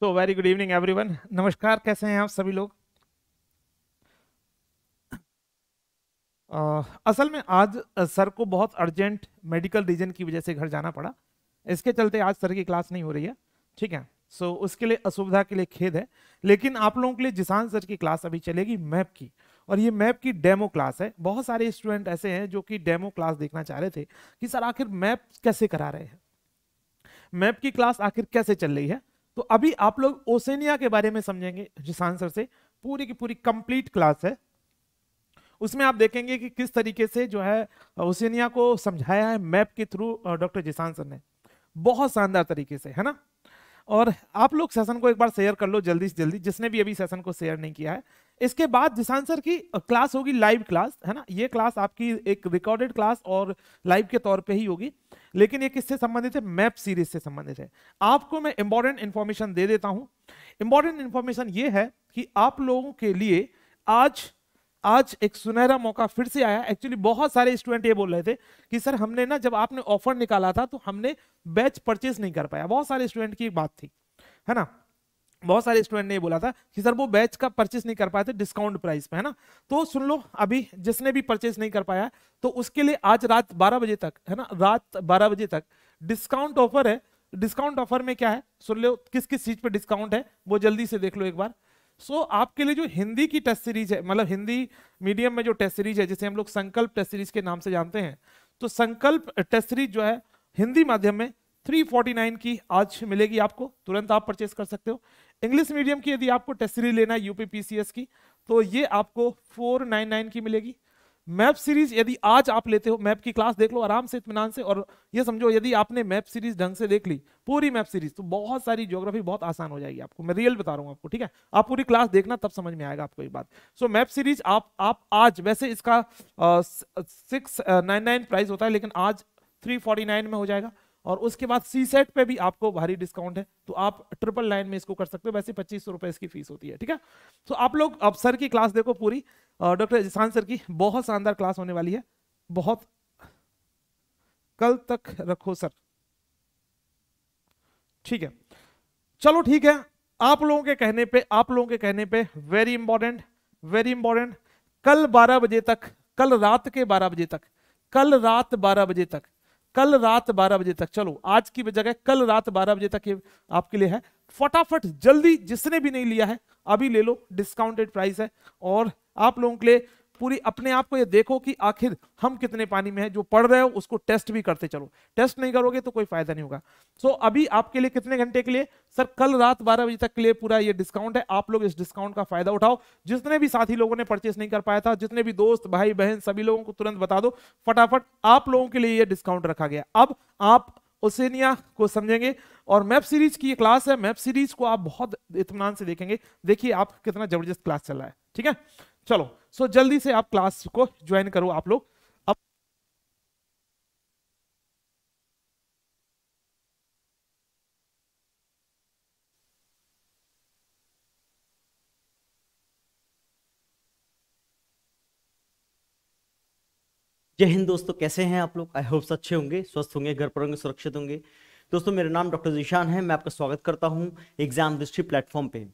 तो very good evening one नमस्कार कैसे हैं आप सभी लोग आ, uh, असल में आज uh, सर को बहुत अर्जेंट मेडिकल रीजन की वजह से घर जाना पड़ा इसके चलते आज सर की क्लास नहीं हो रही है ठीक है सो so, उसके लिए असुविधा के लिए खेद है लेकिन आप लोगों के लिए जिसान सर की क्लास अभी चलेगी मैप की और ये मैप की डेमो क्लास है बहुत सारे स्टूडेंट ऐसे हैं जो कि डेमो क्लास देखना चाह रहे थे कि सर आखिर मैप कैसे करा रहे हैं मैप की क्लास आखिर कैसे चल रही है तो अभी आप लोग ओसेनिया के बारे में समझेंगे जिसान सर से पूरी की पूरी कंप्लीट क्लास है उसमें आप देखेंगे कि किस तरीके से जो है ओसेनिया को समझाया है मैप के थ्रू डॉक्टर जिसान सर ने बहुत शानदार तरीके से है ना और आप लोग सेशन को एक बार शेयर कर लो जल्दी से जल्दी जिसने भी अभी सेशन को शेयर नहीं किया है इसके बाद जिसान सर की क्लास होगी लाइव क्लास है ना ये क्लास आपकी एक रिकॉर्डेड क्लास और लाइव के तौर पे ही होगी लेकिन ये किससे संबंधित है मैप सीरीज से संबंधित है आपको मैं इंपॉर्टेंट इंफॉर्मेशन दे देता हूं इंपॉर्टेंट इंफॉर्मेशन ये है कि आप लोगों के लिए आज आज एक सुनहरा मौका फिर से आया एक्चुअली बहुत सारे स्टूडेंट ये बोल रहे थे कि सर हमने ना जब आपने ऑफर निकाला था तो हमने बैच परचेज नहीं कर पाया बहुत सारे स्टूडेंट की बात थी है ना बहुत सारे स्टूडेंट ने ये बोला था कि सर वो बैच का परचेस नहीं कर पाए थे डिस्काउंट प्राइस पे है ना तो सुन लो अभी जिसने भी परचेस नहीं कर पाया तो उसके लिए आज रात 12 बजे तक है ना रात 12 बजे तक डिस्काउंट ऑफर है डिस्काउंट ऑफर में क्या है सुन लो किस किस चीज पे डिस्काउंट है वो जल्दी से देख लो एक बार सो so, आपके लिए जो हिंदी की टेस्ट सीरीज है मतलब हिंदी मीडियम में जो टेस्ट सीरीज है जिसे हम लोग संकल्प टेस्ट सीरीज के नाम से जानते हैं तो संकल्प टेस्ट सीरीज जो है हिंदी माध्यम में 349 की आज मिलेगी आपको तुरंत आप परचेस कर सकते हो इंग्लिश मीडियम की यदि आपको टेस्ट सीरीज लेना है यूपीपीसीएस की तो ये आपको 499 की मिलेगी मैप सीरीज यदि आज आप लेते हो मैप की क्लास देख लो आराम से इतमान से और ये समझो यदि आपने मैप सीरीज ढंग से देख ली पूरी मैप सीरीज तो बहुत सारी ज्योग्राफी बहुत आसान हो जाएगी आपको मैं रियल बता रहा हूँ आपको ठीक है आप पूरी क्लास देखना तब समझ में आएगा आपको एक बात सो मैप सीरीज आप आप आज वैसे इसका सिक्स नाइन नाइन प्राइस होता है लेकिन आज थ्री फोर्टी नाइन में हो जाएगा और उसके बाद सी सेट पे भी आपको भारी डिस्काउंट है तो आप ट्रिपल लाइन में इसको कर सकते हो वैसे पच्चीस सौ रुपए इसकी फीस होती है ठीक है तो आप लोग अब सर की क्लास देखो पूरी डॉक्टर जिसान सर की बहुत शानदार क्लास होने वाली है बहुत कल तक रखो सर ठीक है चलो ठीक है आप लोगों के कहने पे आप लोगों के कहने पे वेरी इंपॉर्टेंट वेरी इंपॉर्टेंट कल 12 बजे तक कल रात के 12 बजे तक कल रात 12 बजे तक कल रात 12 बजे तक चलो आज की जगह कल रात 12 बजे तक ये आपके लिए है फटाफट जल्दी जिसने भी नहीं लिया है अभी ले लो डिस्काउंटेड प्राइस है और आप लोगों के लिए पूरी अपने आप को ये देखो कि आखिर हम कितने पानी में है जो पढ़ रहे हो उसको टेस्ट भी करते चलो टेस्ट नहीं करोगे तो कोई फायदा नहीं होगा सो so, अभी आपके लिए कितने घंटे के लिए सर कल रात 12 बजे तक के लिए पूरा ये डिस्काउंट है आप लोग इस डिस्काउंट का फायदा उठाओ जितने भी साथी लोगों ने परचेस नहीं कर पाया था जितने भी दोस्त भाई बहन सभी लोगों को तुरंत बता दो फटाफट आप लोगों के लिए ये डिस्काउंट रखा गया अब आप ओसेनिया को समझेंगे और मैप सीरीज की क्लास है मैप सीरीज को आप बहुत इतमान से देखेंगे देखिए आप कितना जबरदस्त क्लास चल रहा है ठीक है चलो सो so जल्दी से आप क्लास को ज्वाइन करो आप लोग जय हिंद दोस्तों कैसे हैं आप लोग आई होप्स अच्छे होंगे स्वस्थ होंगे घर पर होंगे सुरक्षित होंगे दोस्तों मेरा नाम डॉक्टर जीशान है मैं आपका स्वागत करता हूं एग्जाम दृष्टि प्लेटफॉर्म पे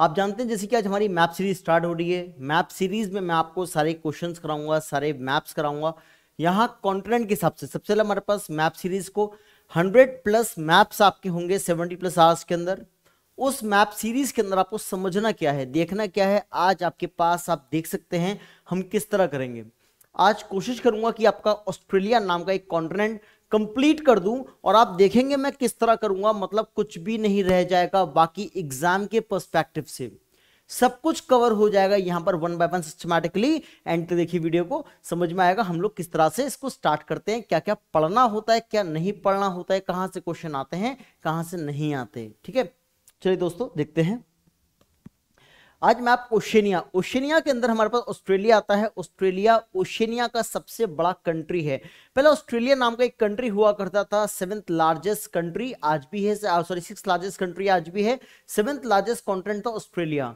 आप जानते हैं जैसे कि आज हमारी मैप सीरीज स्टार्ट हो रही है मैप सीरीज में मैं आपको सारे क्वेश्चन कराऊंगा सारे मैप्स कराऊंगा यहाँ कॉन्टिनेंट के हिसाब से सबसे पहले हमारे पास मैप सीरीज को 100 प्लस मैप्स आपके होंगे 70 प्लस आवर्स के अंदर उस मैप सीरीज के अंदर आपको समझना क्या है देखना क्या है आज आपके पास आप देख सकते हैं हम किस तरह करेंगे आज कोशिश करूंगा कि आपका ऑस्ट्रेलिया नाम का एक कॉन्टिनेंट कंप्लीट कर दूं और आप देखेंगे मैं किस तरह करूंगा मतलब कुछ भी नहीं रह जाएगा बाकी एग्जाम के पर्सपेक्टिव से सब कुछ कवर हो जाएगा यहां पर one by one systematically and देखिए वीडियो को समझ में आएगा हम लोग किस तरह से इसको स्टार्ट करते हैं क्या क्या पढ़ना होता है क्या नहीं पढ़ना होता है कहां से क्वेश्चन आते हैं कहां से नहीं आते ठीक है चलिए दोस्तों देखते हैं आज मैं आपको ओशनिया ओशनिया के अंदर हमारे पास ऑस्ट्रेलिया आता है ऑस्ट्रेलिया ओशनिया का सबसे बड़ा कंट्री है पहले ऑस्ट्रेलिया नाम का एक कंट्री हुआ करता था सेवेंथ लार्जेस्ट कंट्री आज भी है सॉरी सिक्स लार्जेस्ट कंट्री आज भी है सेवेंथ लार्जेस्ट कॉन्टिनेंट था ऑस्ट्रेलिया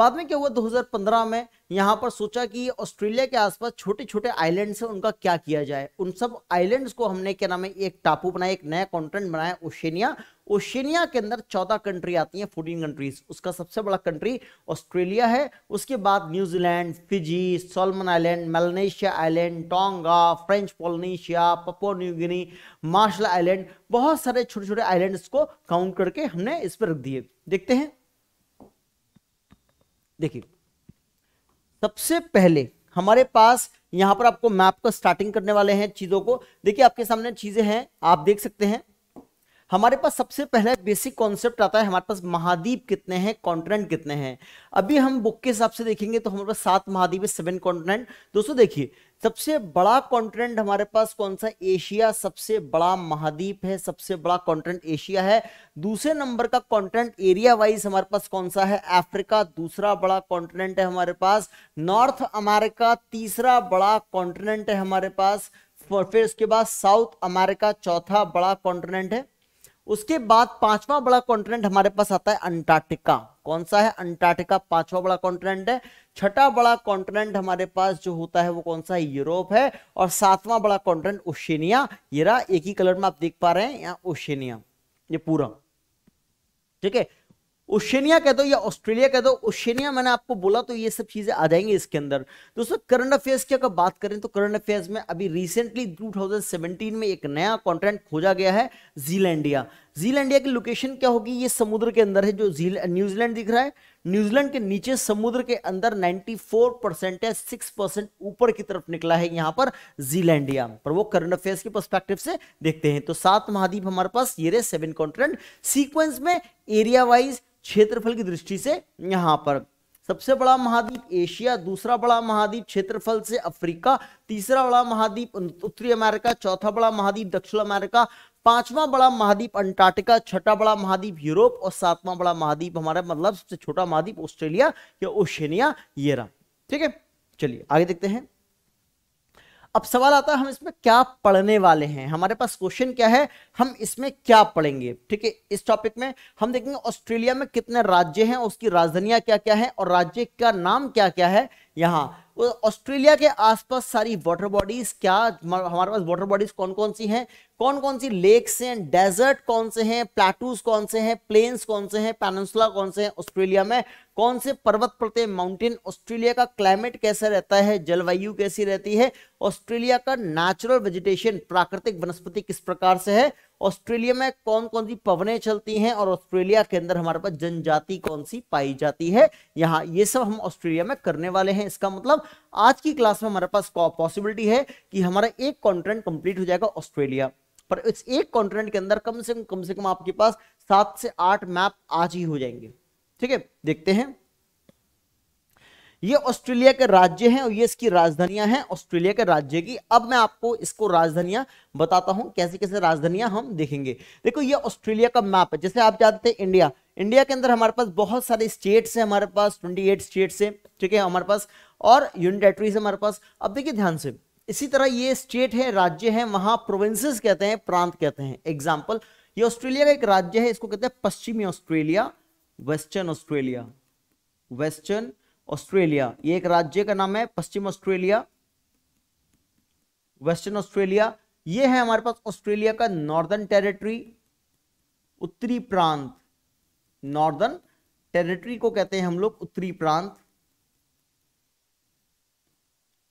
बाद में क्या हुआ 2015 में यहाँ पर सोचा कि ऑस्ट्रेलिया के आसपास छोटे छोटे आइलैंड्स हैं उनका क्या किया जाए उन सब आइलैंड्स को हमने क्या नाम है एक टापू बनाया एक नया कॉन्टिनेंट बनाया ओशनिया ओशिनिया के अंदर चौदह कंट्री आती हैं फोर्टीन कंट्रीज उसका सबसे बड़ा कंट्री ऑस्ट्रेलिया है उसके बाद New Zealand Fiji Solomon Island Melanesia Island Tonga French Polynesia Papua New Guinea Marshall Island बहुत सारे छोटे छोटे आइलैंड को काउंट करके हमने इस पर रख दिए देखते हैं देखिए सबसे पहले हमारे पास यहां पर आपको मैप का स्टार्टिंग करने वाले हैं चीज़ों को देखिए आपके सामने चीज़ें हैं आप देख सकते हैं हमारे पास सबसे पहला बेसिक कॉन्सेप्ट आता है हमारे पास महाद्वीप कितने हैं कॉन्टिनेंट कितने हैं अभी हम बुक के हिसाब से देखेंगे तो हमारे पास सात महाद्वीप है सेवन कॉन्टिनेंट दोस्तों देखिए सबसे बड़ा कॉन्टिनेंट हमारे पास कौन सा एशिया सबसे बड़ा महाद्वीप है सबसे बड़ा कॉन्टिनेंट एशिया है दूसरे नंबर का कॉन्टिनेंट एरिया वाइज हमारे पास कौन सा है अफ्रीका दूसरा बड़ा कॉन्टिनेंट है हमारे पास नॉर्थ अमेरिका तीसरा बड़ा कॉन्टिनेंट है हमारे पास फिर उसके बाद साउथ अमेरिका चौथा बड़ा कॉन्टिनेंट है उसके बाद पांचवा बड़ा कॉन्टिनेंट हमारे पास आता है अंटार्कटिका कौन सा है अंटार्कटिका पांचवा बड़ा कॉन्टिनेंट है छठा बड़ा कॉन्टिनेंट हमारे पास जो होता है वो कौन सा है यूरोप है और सातवां बड़ा कॉन्टिनेंट ओशिनिया ये रहा एक ही कलर में आप देख पा रहे हैं यहाँ ओशिनिया ये पूरा ठीक है ओशनिया कह दो या ऑस्ट्रेलिया कह दो ओशनिया मैंने आपको बोला तो ये सब चीज़ें आ जाएंगी इसके अंदर दोस्तों करंट अफेयर्स की अगर बात करें तो करंट अफेयर्स में अभी रिसेंटली 2017 में एक नया कॉन्टेंट खोजा गया है जीलैंडिया जीलैंडिया की लोकेशन क्या होगी ये समुद्र के अंदर है जो न्यूजीलैंड दिख रहा है न्यूजीलैंड के नीचे समुद्र के अंदर 94 परसेंट या सिक्स परसेंट ऊपर की तरफ निकला है यहां पर जीलैंडिया पर वो करंट अफेयर्स के परस्पेक्टिव से देखते हैं तो सात महाद्वीप हमारे पास ये रहे सेवन कॉन्टिनेंट सीक्वेंस में एरिया वाइज क्षेत्रफल की दृष्टि से यहां पर सबसे बड़ा महाद्वीप एशिया दूसरा बड़ा महाद्वीप क्षेत्रफल से अफ्रीका तीसरा बड़ा महाद्वीप उत्तरी अमेरिका चौथा बड़ा महाद्वीप दक्षिण अमेरिका पांचवा बड़ा महाद्वीप अंटार्कटिका छठा बड़ा महाद्वीप यूरोप और सातवां बड़ा महाद्वीप हमारा मतलब सबसे छोटा महाद्वीप ऑस्ट्रेलिया या ओशनिया ये रहा ठीक है चलिए आगे देखते हैं अब सवाल आता है हम इसमें क्या पढ़ने वाले हैं हमारे पास क्वेश्चन क्या है हम इसमें क्या पढ़ेंगे ठीक है इस टॉपिक में हम देखेंगे ऑस्ट्रेलिया में कितने राज्य हैं उसकी राजधानियां क्या क्या है और राज्य का नाम क्या क्या है यहाँ ऑस्ट्रेलिया के आसपास सारी वाटर बॉडीज क्या हमारे पास वाटर बॉडीज कौन कौन सी हैं कौन कौन सी लेक्स हैं डेजर्ट कौन से हैं प्लेटूस कौन से हैं प्लेन्स कौन से हैं पैनसुला कौन से हैं ऑस्ट्रेलिया में कौन से पर्वत प्रत्येक माउंटेन ऑस्ट्रेलिया का क्लाइमेट कैसा रहता है जलवायु कैसी रहती है ऑस्ट्रेलिया का नेचुरल वेजिटेशन प्राकृतिक वनस्पति किस प्रकार से है ऑस्ट्रेलिया में कौन कौन सी पवने चलती हैं और ऑस्ट्रेलिया के अंदर हमारे पास जनजाति कौन सी पाई जाती है यहाँ ये सब हम ऑस्ट्रेलिया में करने वाले हैं इसका मतलब आज की क्लास में हमारे पास पॉसिबिलिटी है कि हमारा एक कॉन्टेंट कंप्लीट हो जाएगा ऑस्ट्रेलिया पर इस एक कॉन्टिनेंट के अंदर कम से कम कम से कम आपके पास सात से आठ मैप आज ही हो जाएंगे ठीक है देखते हैं ये ऑस्ट्रेलिया के राज्य हैं और ये इसकी राजधानियां हैं ऑस्ट्रेलिया के राज्य की अब मैं आपको इसको राजधानियां बताता हूं कैसे कैसे राजधानियां हम देखेंगे देखो ये ऑस्ट्रेलिया का मैप है जैसे आप जानते हैं इंडिया इंडिया के अंदर हमारे पास बहुत सारे स्टेट्स हैं हमारे पास 28 स्टेट्स हैं ठीक है हमारे पास और यूनिटेटरीज हमारे पास अब देखिए ध्यान से इसी तरह ये स्टेट है राज्य है वहां प्रोविंसेस कहते हैं प्रांत कहते हैं एग्जाम्पल ये ऑस्ट्रेलिया का एक राज्य है इसको कहते हैं पश्चिमी Australia Western Australia Western Australia ये एक राज्य का नाम है पश्चिम ऑस्ट्रेलिया वेस्टर्न ऑस्ट्रेलिया ये है हमारे पास ऑस्ट्रेलिया का नॉर्दर्न टेरिटरी उत्तरी प्रांत नॉर्दर्न टेरिटरी को कहते हैं हम लोग उत्तरी प्रांत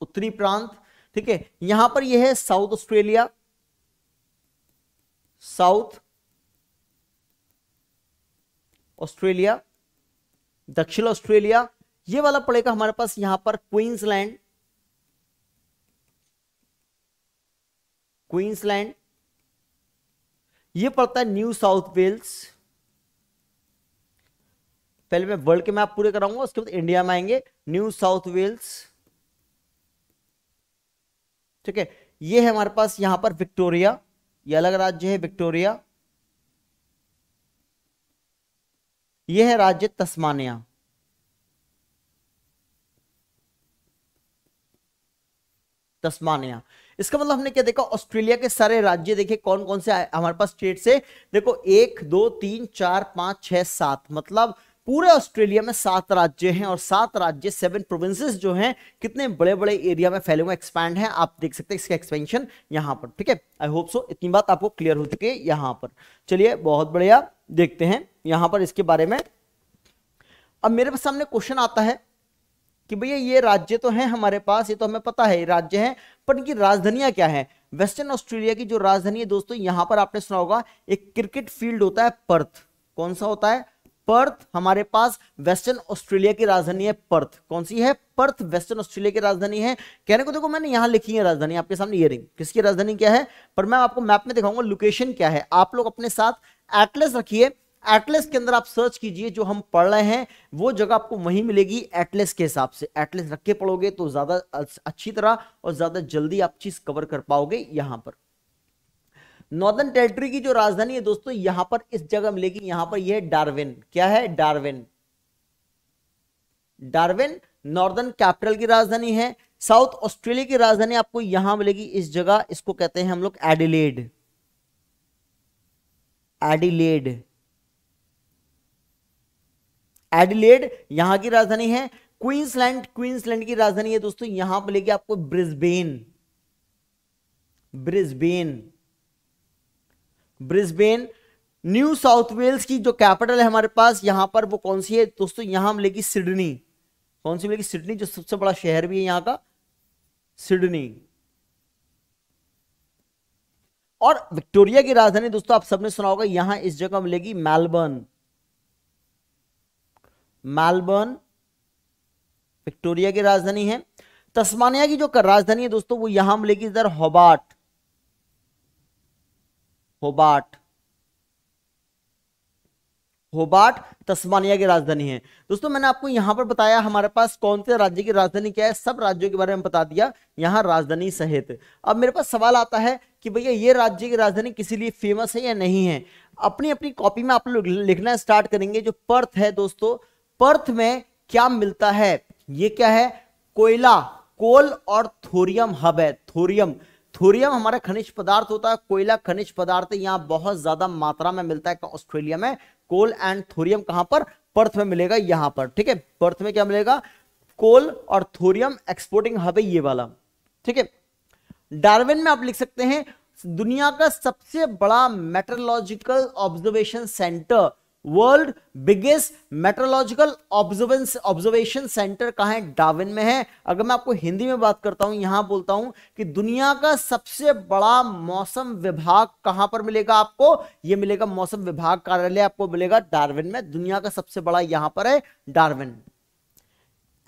उत्तरी प्रांत ठीक है यहां पर यह है साउथ ऑस्ट्रेलिया साउथ ऑस्ट्रेलिया दक्षिण ऑस्ट्रेलिया ये वाला पड़ेगा हमारे पास यहां पर क्वींसलैंड क्वींसलैंड ये पड़ता है न्यू साउथ वेल्स पहले मैं वर्ल्ड के मैप पूरे कराऊंगा उसके बाद इंडिया में आएंगे न्यू साउथ वेल्स ठीक है ये है हमारे पास यहां पर विक्टोरिया ये अलग राज्य है विक्टोरिया यह है राज्य तस्मानिया तस्मानिया इसका मतलब हमने क्या देखा ऑस्ट्रेलिया के सारे राज्य देखे कौन कौन से हमारे पास स्टेट से देखो एक दो तीन चार पांच छह सात मतलब पूरे ऑस्ट्रेलिया में सात राज्य हैं और सात राज्य सेवन प्रोविंसेस जो हैं कितने बड़े बड़े एरिया में फैले हुए एक्सपैंड हैं आप देख सकते हैं इसका एक्सपेंशन यहाँ पर ठीक है आई होप सो इतनी बात आपको क्लियर हो चुकी है यहां पर चलिए बहुत बढ़िया देखते हैं यहां पर इसके बारे में अब मेरे सामने क्वेश्चन आता है कि भैया ये राज्य तो है हमारे पास ये तो हमें पता है ये राज्य है पर इनकी राजधानियां क्या है वेस्टर्न ऑस्ट्रेलिया की जो राजधानी है दोस्तों यहां पर आपने सुना होगा एक क्रिकेट फील्ड होता है पर्थ कौन सा होता है पर्थ हमारे पास वेस्टर्न ऑस्ट्रेलिया की राजधानी है पर्थ कौन सी है पर्थ वेस्टर्न ऑस्ट्रेलिया की राजधानी है कहने को देखो मैंने यहां लिखी है राजधानी आपके सामने ये रिंग किसकी राजधानी क्या है पर मैं आपको मैप में दिखाऊंगा लोकेशन क्या है आप लोग अपने साथ एटलेस रखिए एटलेस के अंदर आप सर्च कीजिए जो हम पढ़ रहे हैं वो जगह आपको वहीं मिलेगी एटलेस के हिसाब से एटलेस रख के पढ़ोगे तो ज्यादा अच्छी तरह और ज्यादा जल्दी आप चीज कवर कर पाओगे यहां पर नॉर्दर्न टेरिटरी की जो राजधानी है दोस्तों यहां पर इस जगह मिलेगी यहां पर यह डार्विन क्या है डार्विन डार्विन नॉर्दर्न कैपिटल की राजधानी है साउथ ऑस्ट्रेलिया की राजधानी आपको यहां मिलेगी इस जगह इसको कहते हैं हम लोग एडिलेड एडिलेड एडिलेड यहां की राजधानी है क्वींसलैंड क्वींसलैंड की राजधानी है दोस्तों यहां मिलेगी आपको Brisbane Brisbane Brisbane New South Wales की जो कैपिटल है हमारे पास यहां पर वो कौन सी है दोस्तों यहां मिलेगी सिडनी कौन सी मिलेगी सिडनी जो सबसे बड़ा शहर भी है यहां का सिडनी और विक्टोरिया की राजधानी दोस्तों आप सबने सुना होगा यहां इस जगह मिलेगी मेलबर्न मेलबर्न विक्टोरिया की राजधानी है तस्मानिया की जो राजधानी है दोस्तों वो यहां मिलेगी इधर होबाट होबार्ट होबार्ट तस्मानिया की राजधानी है दोस्तों मैंने आपको यहां पर बताया हमारे पास कौन से राज्य की राजधानी क्या है सब राज्यों के बारे में बता दिया यहाँ राजधानी सहित अब मेरे पास सवाल आता है कि भैया ये राज्य की राजधानी किसी लिए फेमस है या नहीं है अपनी अपनी कॉपी में आप लोग लिखना स्टार्ट करेंगे जो पर्थ है दोस्तों पर्थ में क्या मिलता है ये क्या है कोयला कोल और थोरियम हब है थोरियम थोरियम हमारा खनिज पदार्थ होता है कोयला खनिज पदार्थ यहाँ बहुत ज्यादा मात्रा में मिलता है ऑस्ट्रेलिया में कोल एंड थोरियम कहां पर पर्थ में मिलेगा यहां पर ठीक है पर्थ में क्या मिलेगा कोल और थोरियम एक्सपोर्टिंग हब है ये वाला ठीक है डार्विन में आप लिख सकते हैं दुनिया का सबसे बड़ा metrological observation centre world biggest metrological observance observation centre कहा है डाविन में है अगर मैं आपको हिंदी में बात करता हूं यहां बोलता हूं कि दुनिया का सबसे बड़ा मौसम विभाग कहां पर मिलेगा आपको यह मिलेगा मौसम विभाग कार्यालय आपको मिलेगा डार्विन में दुनिया का सबसे बड़ा यहां पर है डार्विन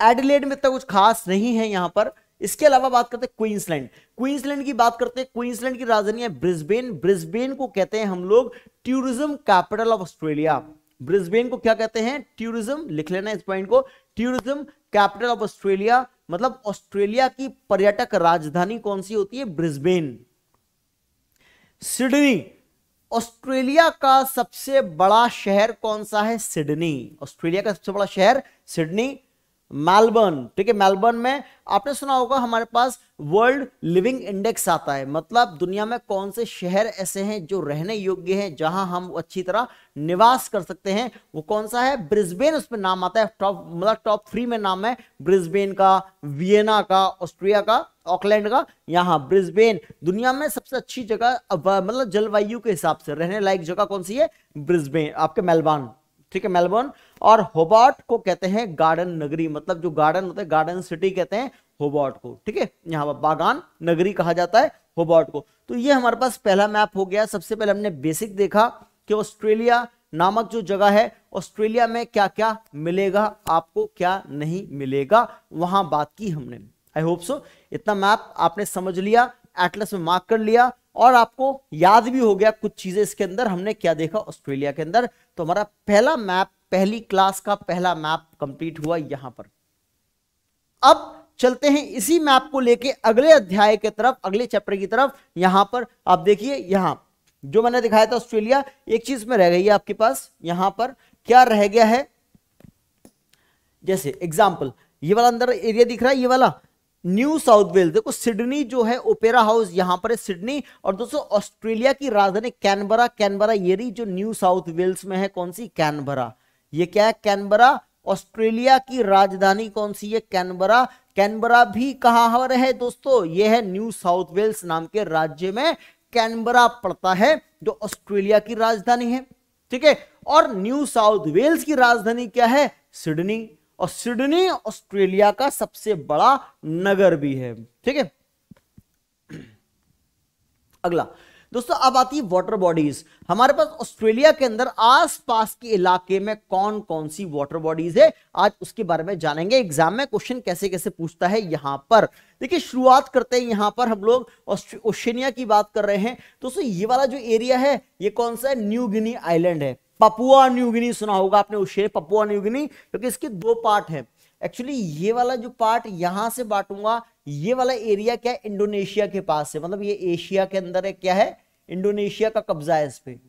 एडिलेड में इतना कुछ खास नहीं है यहां पर इसके अलावा बात करते हैं क्वींसलैंड क्वींसलैंड की बात करते हैं क्वींसलैंड की राजधानी है ब्रिस्बेन ब्रिस्बेन को कहते हैं हम लोग tourism capital of Australia Brisbane को क्या कहते हैं टूरिज्म लिख लेना इस पॉइंट को टूरिज्म कैपिटल ऑफ ऑस्ट्रेलिया मतलब ऑस्ट्रेलिया की पर्यटक राजधानी कौन सी होती है ब्रिस्बेन सिडनी ऑस्ट्रेलिया का सबसे बड़ा शहर कौन सा है सिडनी ऑस्ट्रेलिया का सबसे बड़ा शहर सिडनी मेलबर्न ठीक है मेलबर्न में आपने सुना होगा हमारे पास वर्ल्ड लिविंग इंडेक्स आता है मतलब दुनिया में कौन से शहर ऐसे हैं जो रहने योग्य हैं जहां हम अच्छी तरह निवास कर सकते हैं वो कौन सा है ब्रिस्बेन उसमें नाम आता है टॉप मतलब टॉप थ्री में नाम है ब्रिस्बेन का वियना का ऑस्ट्रिया का ऑकलैंड का यहाँ ब्रिस्बेन दुनिया में सबसे अच्छी जगह मतलब जलवायु के हिसाब से रहने लायक जगह कौन सी है ब्रिस्बेन आपके मेलबर्न ठीक है मेलबोर्न और होबार्ट को कहते हैं गार्डन नगरी मतलब जो गार्डन होता है गार्डन सिटी कहते हैं होबार्ट को ठीक है यहाँ पर बागान नगरी कहा जाता है होबार्ट को तो ये हमारे पास पहला मैप हो गया सबसे पहले हमने बेसिक देखा कि ऑस्ट्रेलिया नामक जो जगह है ऑस्ट्रेलिया में क्या क्या मिलेगा आपको क्या नहीं मिलेगा वहां बात की हमने आई होप सो इतना मैप आपने समझ लिया एटलस में मार्क कर लिया और आपको याद भी हो गया कुछ चीजें इसके अंदर हमने क्या देखा ऑस्ट्रेलिया के अंदर तो हमारा पहला मैप पहली क्लास का पहला मैप कंप्लीट हुआ यहां पर अब चलते हैं इसी मैप को लेके अगले अध्याय के तरफ अगले चैप्टर की तरफ यहां पर आप देखिए यहां जो मैंने दिखाया था ऑस्ट्रेलिया एक चीज में रह गई है आपके पास यहां पर क्या रह गया है जैसे एग्जाम्पल ये वाला अंदर एरिया दिख रहा है ये वाला न्यू साउथ वेल्स देखो सिडनी जो है ओपेरा हाउस यहां पर है सिडनी और दोस्तों ऑस्ट्रेलिया की राजधानी कैनबरा कैनबरा ये जो न्यू साउथ वेल्स में है कौन सी कैनबरा ये क्या है कैनबरा ऑस्ट्रेलिया की राजधानी कौन सी है कैनबरा कैनबरा भी कहां पर है दोस्तों ये है न्यू साउथ वेल्स नाम के राज्य में कैनबरा पड़ता है जो ऑस्ट्रेलिया की राजधानी है ठीक है और न्यू साउथ वेल्स की राजधानी क्या है सिडनी और सिडनी ऑस्ट्रेलिया का सबसे बड़ा नगर भी है ठीक है अगला दोस्तों अब आती है वाटर बॉडीज हमारे पास ऑस्ट्रेलिया के अंदर आसपास के इलाके में कौन कौन सी वाटर बॉडीज है आज उसके बारे में जानेंगे एग्जाम में क्वेश्चन कैसे कैसे पूछता है यहां पर देखिए शुरुआत करते हैं यहां पर हम लोग ओशनिया की बात कर रहे हैं दोस्तों ये वाला जो एरिया है ये कौन सा है न्यू गिनी आइलैंड है पपुआ न्यू गिनी सुना होगा आपने पपुआ न्यू गिनी क्योंकि इसके दो पार्ट है एक्चुअली ये वाला जो पार्ट यहां से बांटूंगा ये वाला एरिया क्या है इंडोनेशिया के पास है मतलब ये एशिया के अंदर है क्या है इंडोनेशिया का कब्जा है इस पे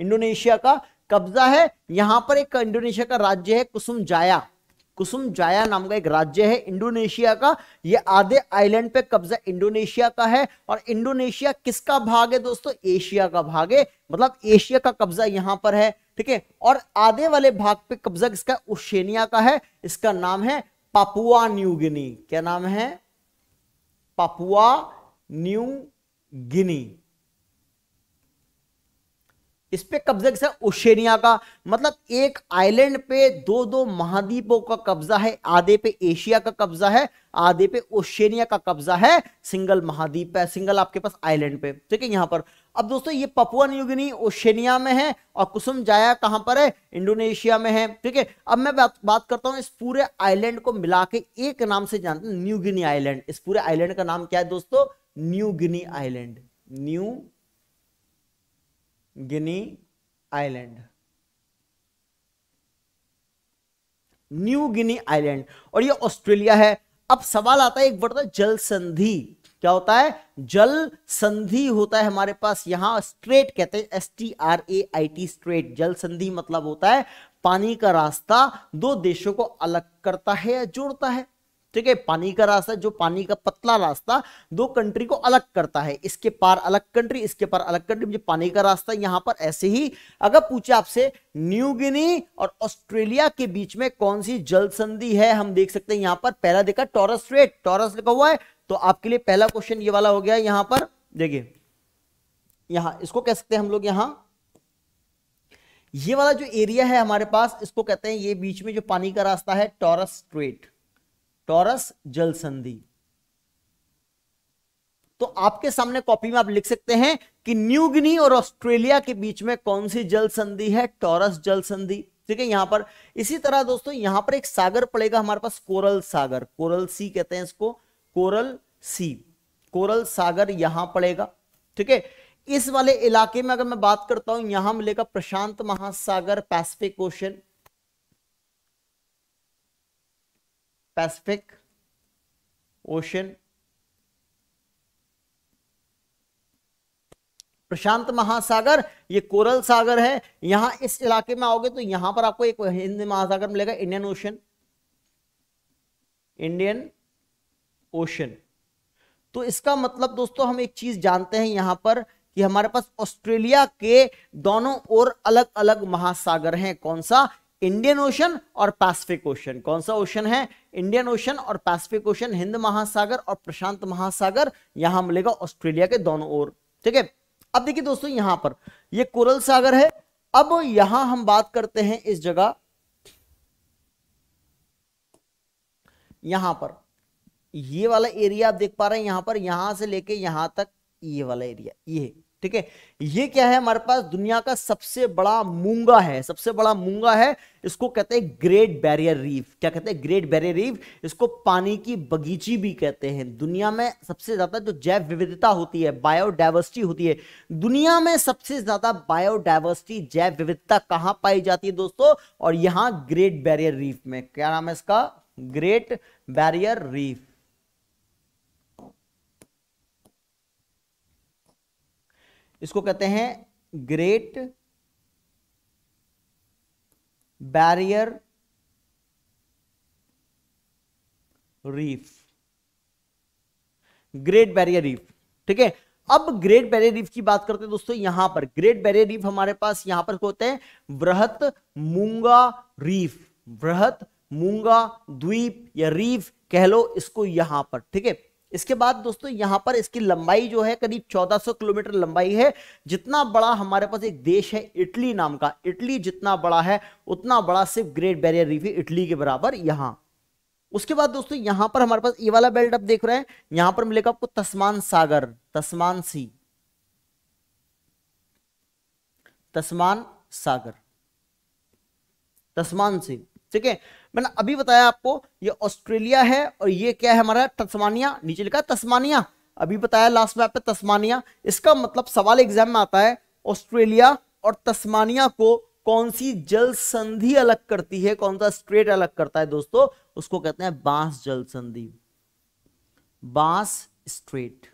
इंडोनेशिया का कब्जा है यहां पर एक इंडोनेशिया का राज्य है कुसुम जाया कुसुम जाया नाम का एक राज्य है इंडोनेशिया का ये आधे आइलैंड पे कब्जा इंडोनेशिया का है और इंडोनेशिया किसका भाग है दोस्तों एशिया का भाग है मतलब एशिया का कब्जा यहां पर है ठीक है और आधे वाले भाग पे कब्जा किसका उशेनिया का है इसका नाम है पापुआ न्यू गिनी क्या नाम है पापुआ न्यू गिनी इस पे कब्जा किसका ओशेनिया का मतलब एक आइलैंड पे दो दो महाद्वीपों का कब्जा है आधे पे एशिया का कब्जा है आधे पे ओशेनिया का कब्जा है सिंगल महाद्वीप पे सिंगल आपके पास आइलैंड पे ठीक है यहां पर अब दोस्तों ये पपुआ न्यूगिनी ओशेनिया में है और कुसुम जाया कहां पर है इंडोनेशिया में है ठीक है अब मैं बात, बात करता हूं इस पूरे आइलैंड को मिला के एक नाम से जानते हैं न्यू आइलैंड इस पूरे आइलैंड का नाम क्या है दोस्तों New Guinea island New Guinea island New Guinea island और ये ऑस्ट्रेलिया है अब सवाल आता है एक वर्ड जल संधि क्या होता है जल संधि होता है हमारे पास यहां स्ट्रेट कहते हैं S T R A I T strait जल संधि मतलब होता है पानी का रास्ता दो देशों को अलग करता है या जोड़ता है ठीक है पानी का रास्ता जो पानी का पतला रास्ता दो कंट्री को अलग करता है इसके पार अलग कंट्री इसके पार अलग कंट्री मुझे पानी का रास्ता यहां पर ऐसे ही अगर पूछे आपसे न्यू गिनी और ऑस्ट्रेलिया के बीच में कौन सी जल संधि है हम देख सकते हैं यहां पर पहला देखा टॉरस रेट टॉरस लिखा हुआ है तो आपके लिए पहला क्वेश्चन ये वाला हो गया यहां पर देखिए यहां इसको कह सकते हैं हम लोग यहां ये वाला जो एरिया है हमारे पास इसको कहते हैं ये बीच में जो पानी का रास्ता है टॉरस स्ट्रेट टॉरस जल संधि तो आपके सामने कॉपी में आप लिख सकते हैं कि न्यू गिनी और ऑस्ट्रेलिया के बीच में कौन सी जल संधि है टॉरस जल संधि ठीक है यहां पर इसी तरह दोस्तों यहां पर एक सागर पड़ेगा हमारे पास कोरल सागर कोरल सी कहते हैं इसको कोरल सी कोरल सागर यहां पड़ेगा ठीक है इस वाले इलाके में अगर मैं बात करता हूं यहां मिलेगा प्रशांत महासागर पैसिफिक ओशन पैसिफिक ओशन प्रशांत महासागर ये कोरल सागर है यहां इस इलाके में आओगे तो यहां पर आपको एक हिंद महासागर मिलेगा इंडियन ओशन इंडियन ओशन तो इसका मतलब दोस्तों हम एक चीज जानते हैं यहां पर कि हमारे पास ऑस्ट्रेलिया के दोनों ओर अलग अलग महासागर हैं कौन सा इंडियन ओशन और पैसिफिक ओशन कौन सा ओशन है इंडियन ओशन और पैसिफिक ओशन हिंद महासागर और प्रशांत महासागर यहां मिलेगा ऑस्ट्रेलिया के दोनों ओर ठीक है अब देखिए दोस्तों यहां पर ये कोरल सागर है अब यहां हम बात करते हैं इस जगह यहां पर ये वाला एरिया आप देख पा रहे हैं यहां पर यहां से लेके यहां तक ये वाला एरिया ये ठीक है ये क्या है हमारे पास दुनिया का सबसे बड़ा मूंगा है सबसे बड़ा मूंगा है इसको कहते हैं ग्रेट बैरियर रीफ क्या कहते हैं ग्रेट बैरियर रीफ इसको पानी की बगीची भी कहते हैं दुनिया में सबसे ज्यादा जो तो जैव विविधता होती है बायोडाइवर्सिटी होती है दुनिया में सबसे ज्यादा बायोडाइवर्सिटी जैव विविधता कहाँ पाई जाती है दोस्तों और यहाँ ग्रेट बैरियर रीफ में क्या नाम है इसका ग्रेट बैरियर रीफ इसको कहते हैं Great Barrier Reef Great Barrier Reef ठीक है अब ग्रेट बैरियर रीफ की बात करते हैं दोस्तों यहां पर ग्रेट बैरियर रीफ हमारे पास यहां पर होते हैं वृहत मूंगा रीफ वृहत मूंगा द्वीप या रीफ कह लो इसको यहां पर ठीक है इसके बाद दोस्तों यहाँ पर इसकी लंबाई जो है करीब 1400 किलोमीटर लंबाई है जितना बड़ा हमारे पास एक देश है इटली नाम का इटली जितना बड़ा है उतना बड़ा सिर्फ ग्रेट बैरियर रीफ इटली के बराबर यहाँ उसके बाद दोस्तों यहाँ पर हमारे पास ये वाला बेल्ट आप देख रहे हैं यहाँ पर मिलेगा आपको तस्मान सागर तस्मान सी तस्मान सागर तस्मान सी ठीक है मैंने अभी बताया आपको ये ऑस्ट्रेलिया है और ये क्या है हमारा तस्मानिया नीचे लिखा है तस्मानिया अभी बताया लास्ट में आप तस्मानिया इसका मतलब सवाल एग्जाम में आता है ऑस्ट्रेलिया और तस्मानिया को कौन सी जल संधि अलग करती है कौन सा स्ट्रेट अलग करता है दोस्तों उसको कहते हैं बांस जल संधि बांस स्ट्रेट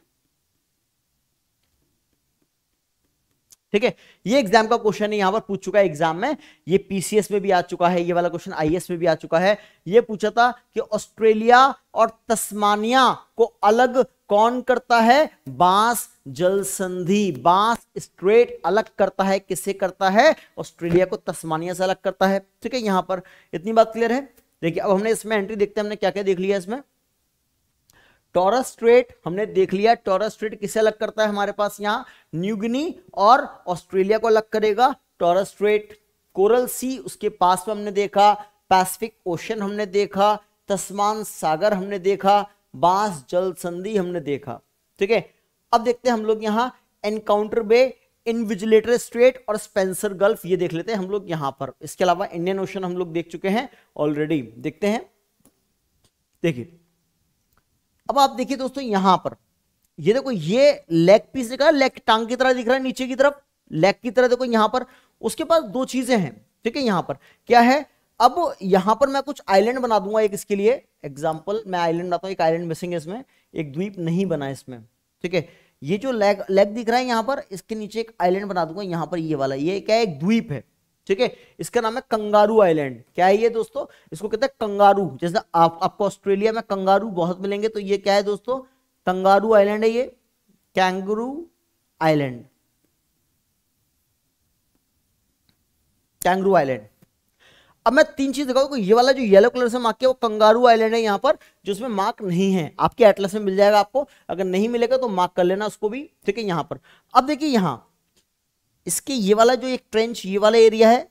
ठीक है ये एग्जाम का क्वेश्चन यहां पर पूछ चुका है एग्जाम में ये पीसीएस में भी आ चुका है ये वाला क्वेश्चन आईएएस में भी आ चुका है ये पूछा था कि ऑस्ट्रेलिया और तस्मानिया को अलग कौन करता है बांस जल संधि बांस स्ट्रेट अलग करता है किससे करता है ऑस्ट्रेलिया को तस्मानिया से अलग करता है ठीक है यहाँ पर इतनी बात क्लियर है देखिए अब हमने इसमें एंट्री देखते हैं हमने क्या क्या देख लिया इसमें टॉरस स्ट्रेट हमने देख लिया टॉरस स्ट्रेट किसे अलग करता है हमारे पास यहाँ न्यूगिनी और ऑस्ट्रेलिया को अलग करेगा टॉरस स्ट्रेट कोरल सी उसके पास में हमने देखा पैसिफिक ओशन हमने देखा तस्मान सागर हमने देखा बांस जल संधि हमने देखा ठीक है अब देखते हैं हम लोग यहाँ एनकाउंटर बे इनविजिलेटर स्ट्रेट और स्पेंसर गल्फ ये देख लेते हैं हम लोग यहाँ पर इसके अलावा इंडियन ओशन हम लोग देख चुके हैं ऑलरेडी देखते हैं देखिए अब आप देखिए दोस्तों यहां पर ये देखो ये लेग पीस दिख रहा है लेग टांग की तरह दिख रहा है नीचे की तरफ लेग की तरह देखो यहां पर उसके पास दो चीजें हैं ठीक है यहां पर क्या है अब यहां पर मैं कुछ आइलैंड बना दूंगा एक इसके लिए एग्जाम्पल मैं आइलैंड बनाता हूँ एक आइलैंड मिसिंग है इसमें एक द्वीप नहीं बना इसमें ठीक है ये जो लेग लेग दिख रहा है यहां पर इसके नीचे एक आइलैंड बना दूंगा यहां पर ये वाला ये क्या एक द्वीप है ठीक है इसका नाम है कंगारू आइलैंड क्या है ये दोस्तों इसको कहते हैं कंगारू जैसे आप, आपको ऑस्ट्रेलिया में कंगारू बहुत मिलेंगे तो ये क्या है दोस्तों कंगारू आइलैंड है ये कैंगरू आइलैंड कैंगरू आइलैंड अब मैं तीन चीज दिखाऊ ये वाला जो येलो कलर से मार्क किया वो कंगारू आइलैंड है यहाँ पर जो उसमें मार्क नहीं है आपके एटलस में मिल जाएगा आपको अगर नहीं मिलेगा तो मार्क कर लेना उसको भी ठीक है यहाँ पर अब देखिए यहाँ इसके ये वाला जो एक ट्रेंच ये वाला एरिया है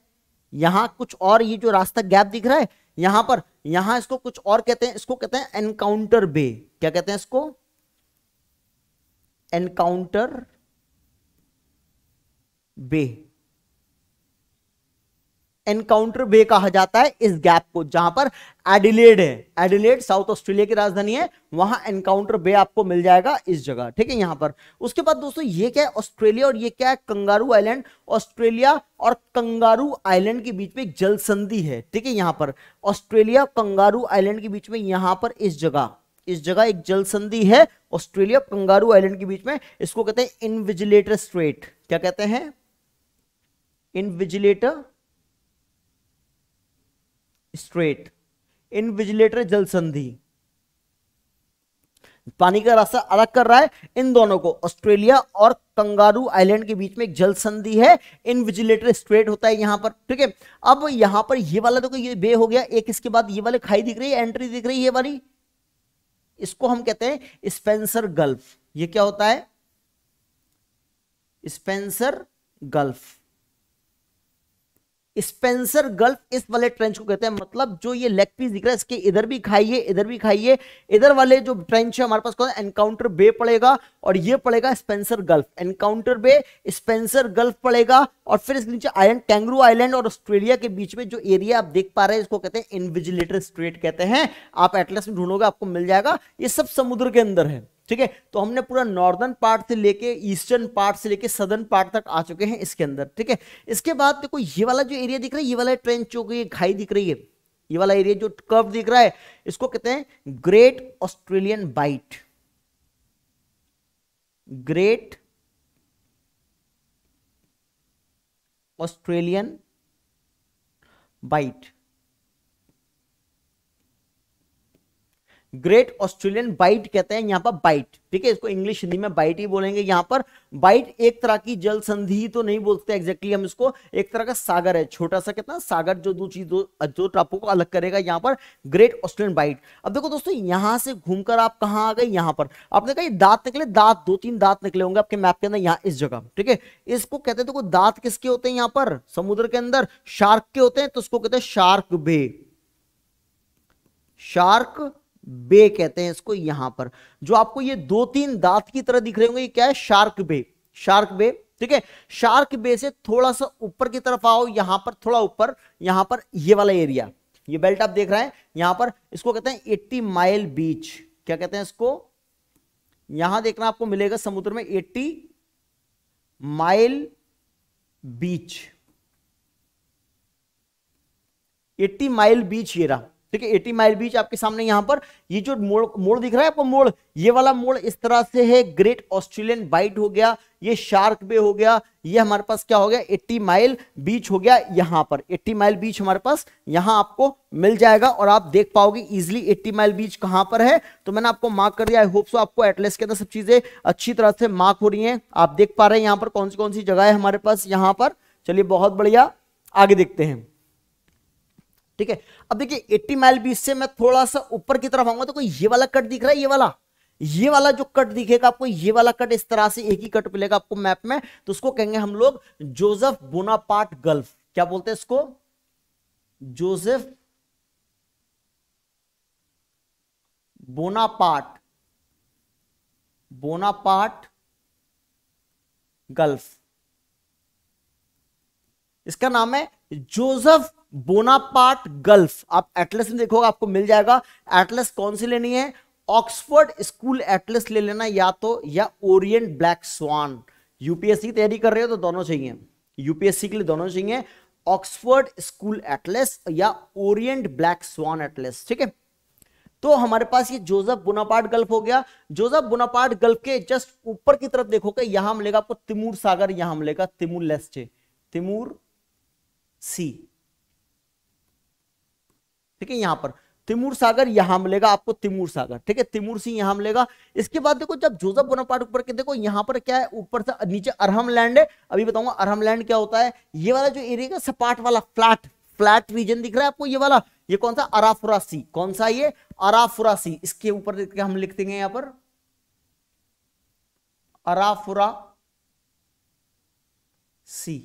यहां कुछ और ये जो रास्ता गैप दिख रहा है यहां पर यहां इसको कुछ और कहते हैं इसको कहते हैं एनकाउंटर बे क्या कहते हैं इसको एनकाउंटर बे एनकाउंटर बे कहा जाता है इस गैप को जहां पर एडिलेड है एडिलेड साउथ ऑस्ट्रेलिया की राजधानी है वहां एनकाउंटर बे आपको मिल जाएगा इस जगह ठीक है यहां पर उसके बाद दोस्तों ये क्या है ऑस्ट्रेलिया और ये क्या है कंगारू आइलैंड ऑस्ट्रेलिया और कंगारू आइलैंड के बीच में एक जल संधि है ठीक है यहां पर ऑस्ट्रेलिया कंगारू आइलैंड के बीच में यहां पर इस जगह इस जगह एक जल संधि है ऑस्ट्रेलिया कंगारू आइलैंड के बीच में इसको कहते हैं इनविजिलेटर स्ट्रेट क्या कहते हैं इनविजिलेटर स्ट्रेट इनविजिलेटर जल संधि पानी का रास्ता अलग कर रहा है इन दोनों को ऑस्ट्रेलिया और कंगारू आइलैंड के बीच में एक जल संधि है इनविजिलेटर स्ट्रेट होता है यहां पर ठीक है अब यहां पर ये वाला देखो तो ये बे हो गया एक इसके बाद ये वाले खाई दिख रही है एंट्री दिख रही है ये वाली इसको हम कहते हैं स्पेंसर गल्फ ये क्या होता है स्पेंसर गल्फ स्पेंसर गल्फ इस वाले ट्रेंच को कहते हैं मतलब जो ये लेग पीस दिख रहा है इसके इधर भी खाइए इधर भी खाइए इधर वाले जो ट्रेंच है हमारे पास कौन एनकाउंटर बे पड़ेगा और ये पड़ेगा Spencer Gulf Encounter Bay Spencer Gulf पड़ेगा और फिर इसके नीचे आयलैंड टेंगरू आइलैंड और ऑस्ट्रेलिया के बीच में जो एरिया आप देख पा रहे हैं इसको कहते हैं इनविजिलेटर स्ट्रेट कहते हैं आप एटलस में ढूंढोगे आपको मिल जाएगा ये सब समुद्र के अंदर है ठीक है तो हमने पूरा नॉर्दर्न पार्ट से लेके ईस्टर्न पार्ट से लेके सदर्न पार्ट तक आ चुके हैं इसके अंदर ठीक है इसके बाद देखो ये वाला जो एरिया दिख रहा है ये वाला ट्रेंच चौक गई घाई दिख रही है ये वाला एरिया जो कर्व दिख रहा है इसको कहते हैं Great Australian Bight Great Australian Bight Great Australian Bight कहते हैं यहाँ पर बाइट ठीक है इसको इंग्लिश हिंदी में बाइट ही बोलेंगे यहाँ पर बाइट एक तरह की जल संधि तो नहीं बोलते एग्जैक्टली हम इसको एक तरह का सागर है छोटा सा कितना सागर जो दो चीज दो, टापू को अलग करेगा यहाँ पर ग्रेट ऑस्ट्रेलियन बाइट अब देखो दोस्तों यहां से घूमकर आप कहाँ आ गए यहां पर आपने कहा दांत निकले दांत दो तीन दांत निकले होंगे आपके मैप के अंदर यहाँ इस जगह ठीक है इसको कहते हैं देखो दांत किसके होते हैं यहाँ पर समुद्र के अंदर शार्क के होते हैं तो उसको कहते हैं शार्क बे शार्क बे कहते हैं इसको यहां पर जो आपको ये दो तीन दांत की तरह दिख रहे होंगे ये क्या है शार्क बे शार्क बे ठीक है शार्क बे से थोड़ा सा ऊपर की तरफ आओ यहां पर थोड़ा ऊपर यहां पर ये वाला एरिया ये बेल्ट आप देख रहे हैं यहां पर इसको कहते हैं एट्टी माइल बीच क्या कहते हैं इसको यहां देखना आपको मिलेगा समुद्र में Eighty Mile Beach Eighty Mile Beach ये रहा ठीक है एटी माइल बीच आपके सामने यहाँ पर ये जो मोड़ मोड़ दिख रहा है आपको मोड़ ये वाला मोड़ इस तरह से है ग्रेट ऑस्ट्रेलियन बाइट हो गया ये शार्क बे हो गया ये हमारे पास क्या हो गया एट्टी माइल बीच हो गया यहाँ पर एट्टी माइल बीच हमारे पास यहाँ आपको मिल जाएगा और आप देख पाओगे इजिली एट्टी माइल बीच कहाँ पर है तो मैंने आपको मार्क कर दिया आई होप सो आपको एटलेस के अंदर सब चीजें अच्छी तरह से मार्क हो रही है आप देख पा रहे हैं यहाँ पर कौन सी कौन सी जगह है हमारे पास यहाँ पर चलिए बहुत बढ़िया आगे देखते हैं ठीक है अब देखिए 80 माइल बीच से मैं थोड़ा सा ऊपर की तरफ आऊंगा तो कोई ये वाला कट दिख रहा है ये वाला ये वाला जो कट दिखेगा आपको ये वाला कट इस तरह से एक ही कट मिलेगा आपको मैप में तो उसको कहेंगे हम लोग जोसेफ बोनापार्ट गल्फ क्या बोलते हैं इसको जोसेफ बोनापार्ट बोनापार्ट गल्फ इसका नाम है जोसेफ बोनापार्ट गल्फ आप एटलस में देखोगे आपको मिल जाएगा एटलस कौन सी लेनी है ऑक्सफोर्ड स्कूल एटलस ले लेना या तो या ओरिएंट ब्लैक स्वान यूपीएससी की तैयारी कर रहे हो तो दोनों चाहिए यूपीएससी के लिए दोनों चाहिए ऑक्सफोर्ड स्कूल एटलस या ओरिएंट ब्लैक स्वान एटलस ठीक है तो हमारे पास ये जोसेफ बुनापाट गल्फ हो गया जोसेफ बुनापाट गल्फ के जस्ट ऊपर की तरफ देखोगे यहां मिलेगा आपको तिमूर सागर यहां मिलेगा तिमूर लेस्टे तिमूर सी ठीक है यहां पर तिमूर सागर यहां मिलेगा आपको तिमूर सागर ठीक है तिमूर सिंह यहां मिलेगा इसके बाद देखो जब जोसेफ बोनापार्ट ऊपर के देखो यहां पर क्या है ऊपर से नीचे अरहम लैंड है अभी बताऊंगा अरहम लैंड क्या होता है ये वाला जो एरिया का सपाट वाला फ्लैट फ्लैट रीजन दिख रहा है आपको ये वाला ये कौन सा अराफुरा सी कौन सा ये अराफुरा सी इसके ऊपर हम लिख देंगे यहां पर अराफुरा सी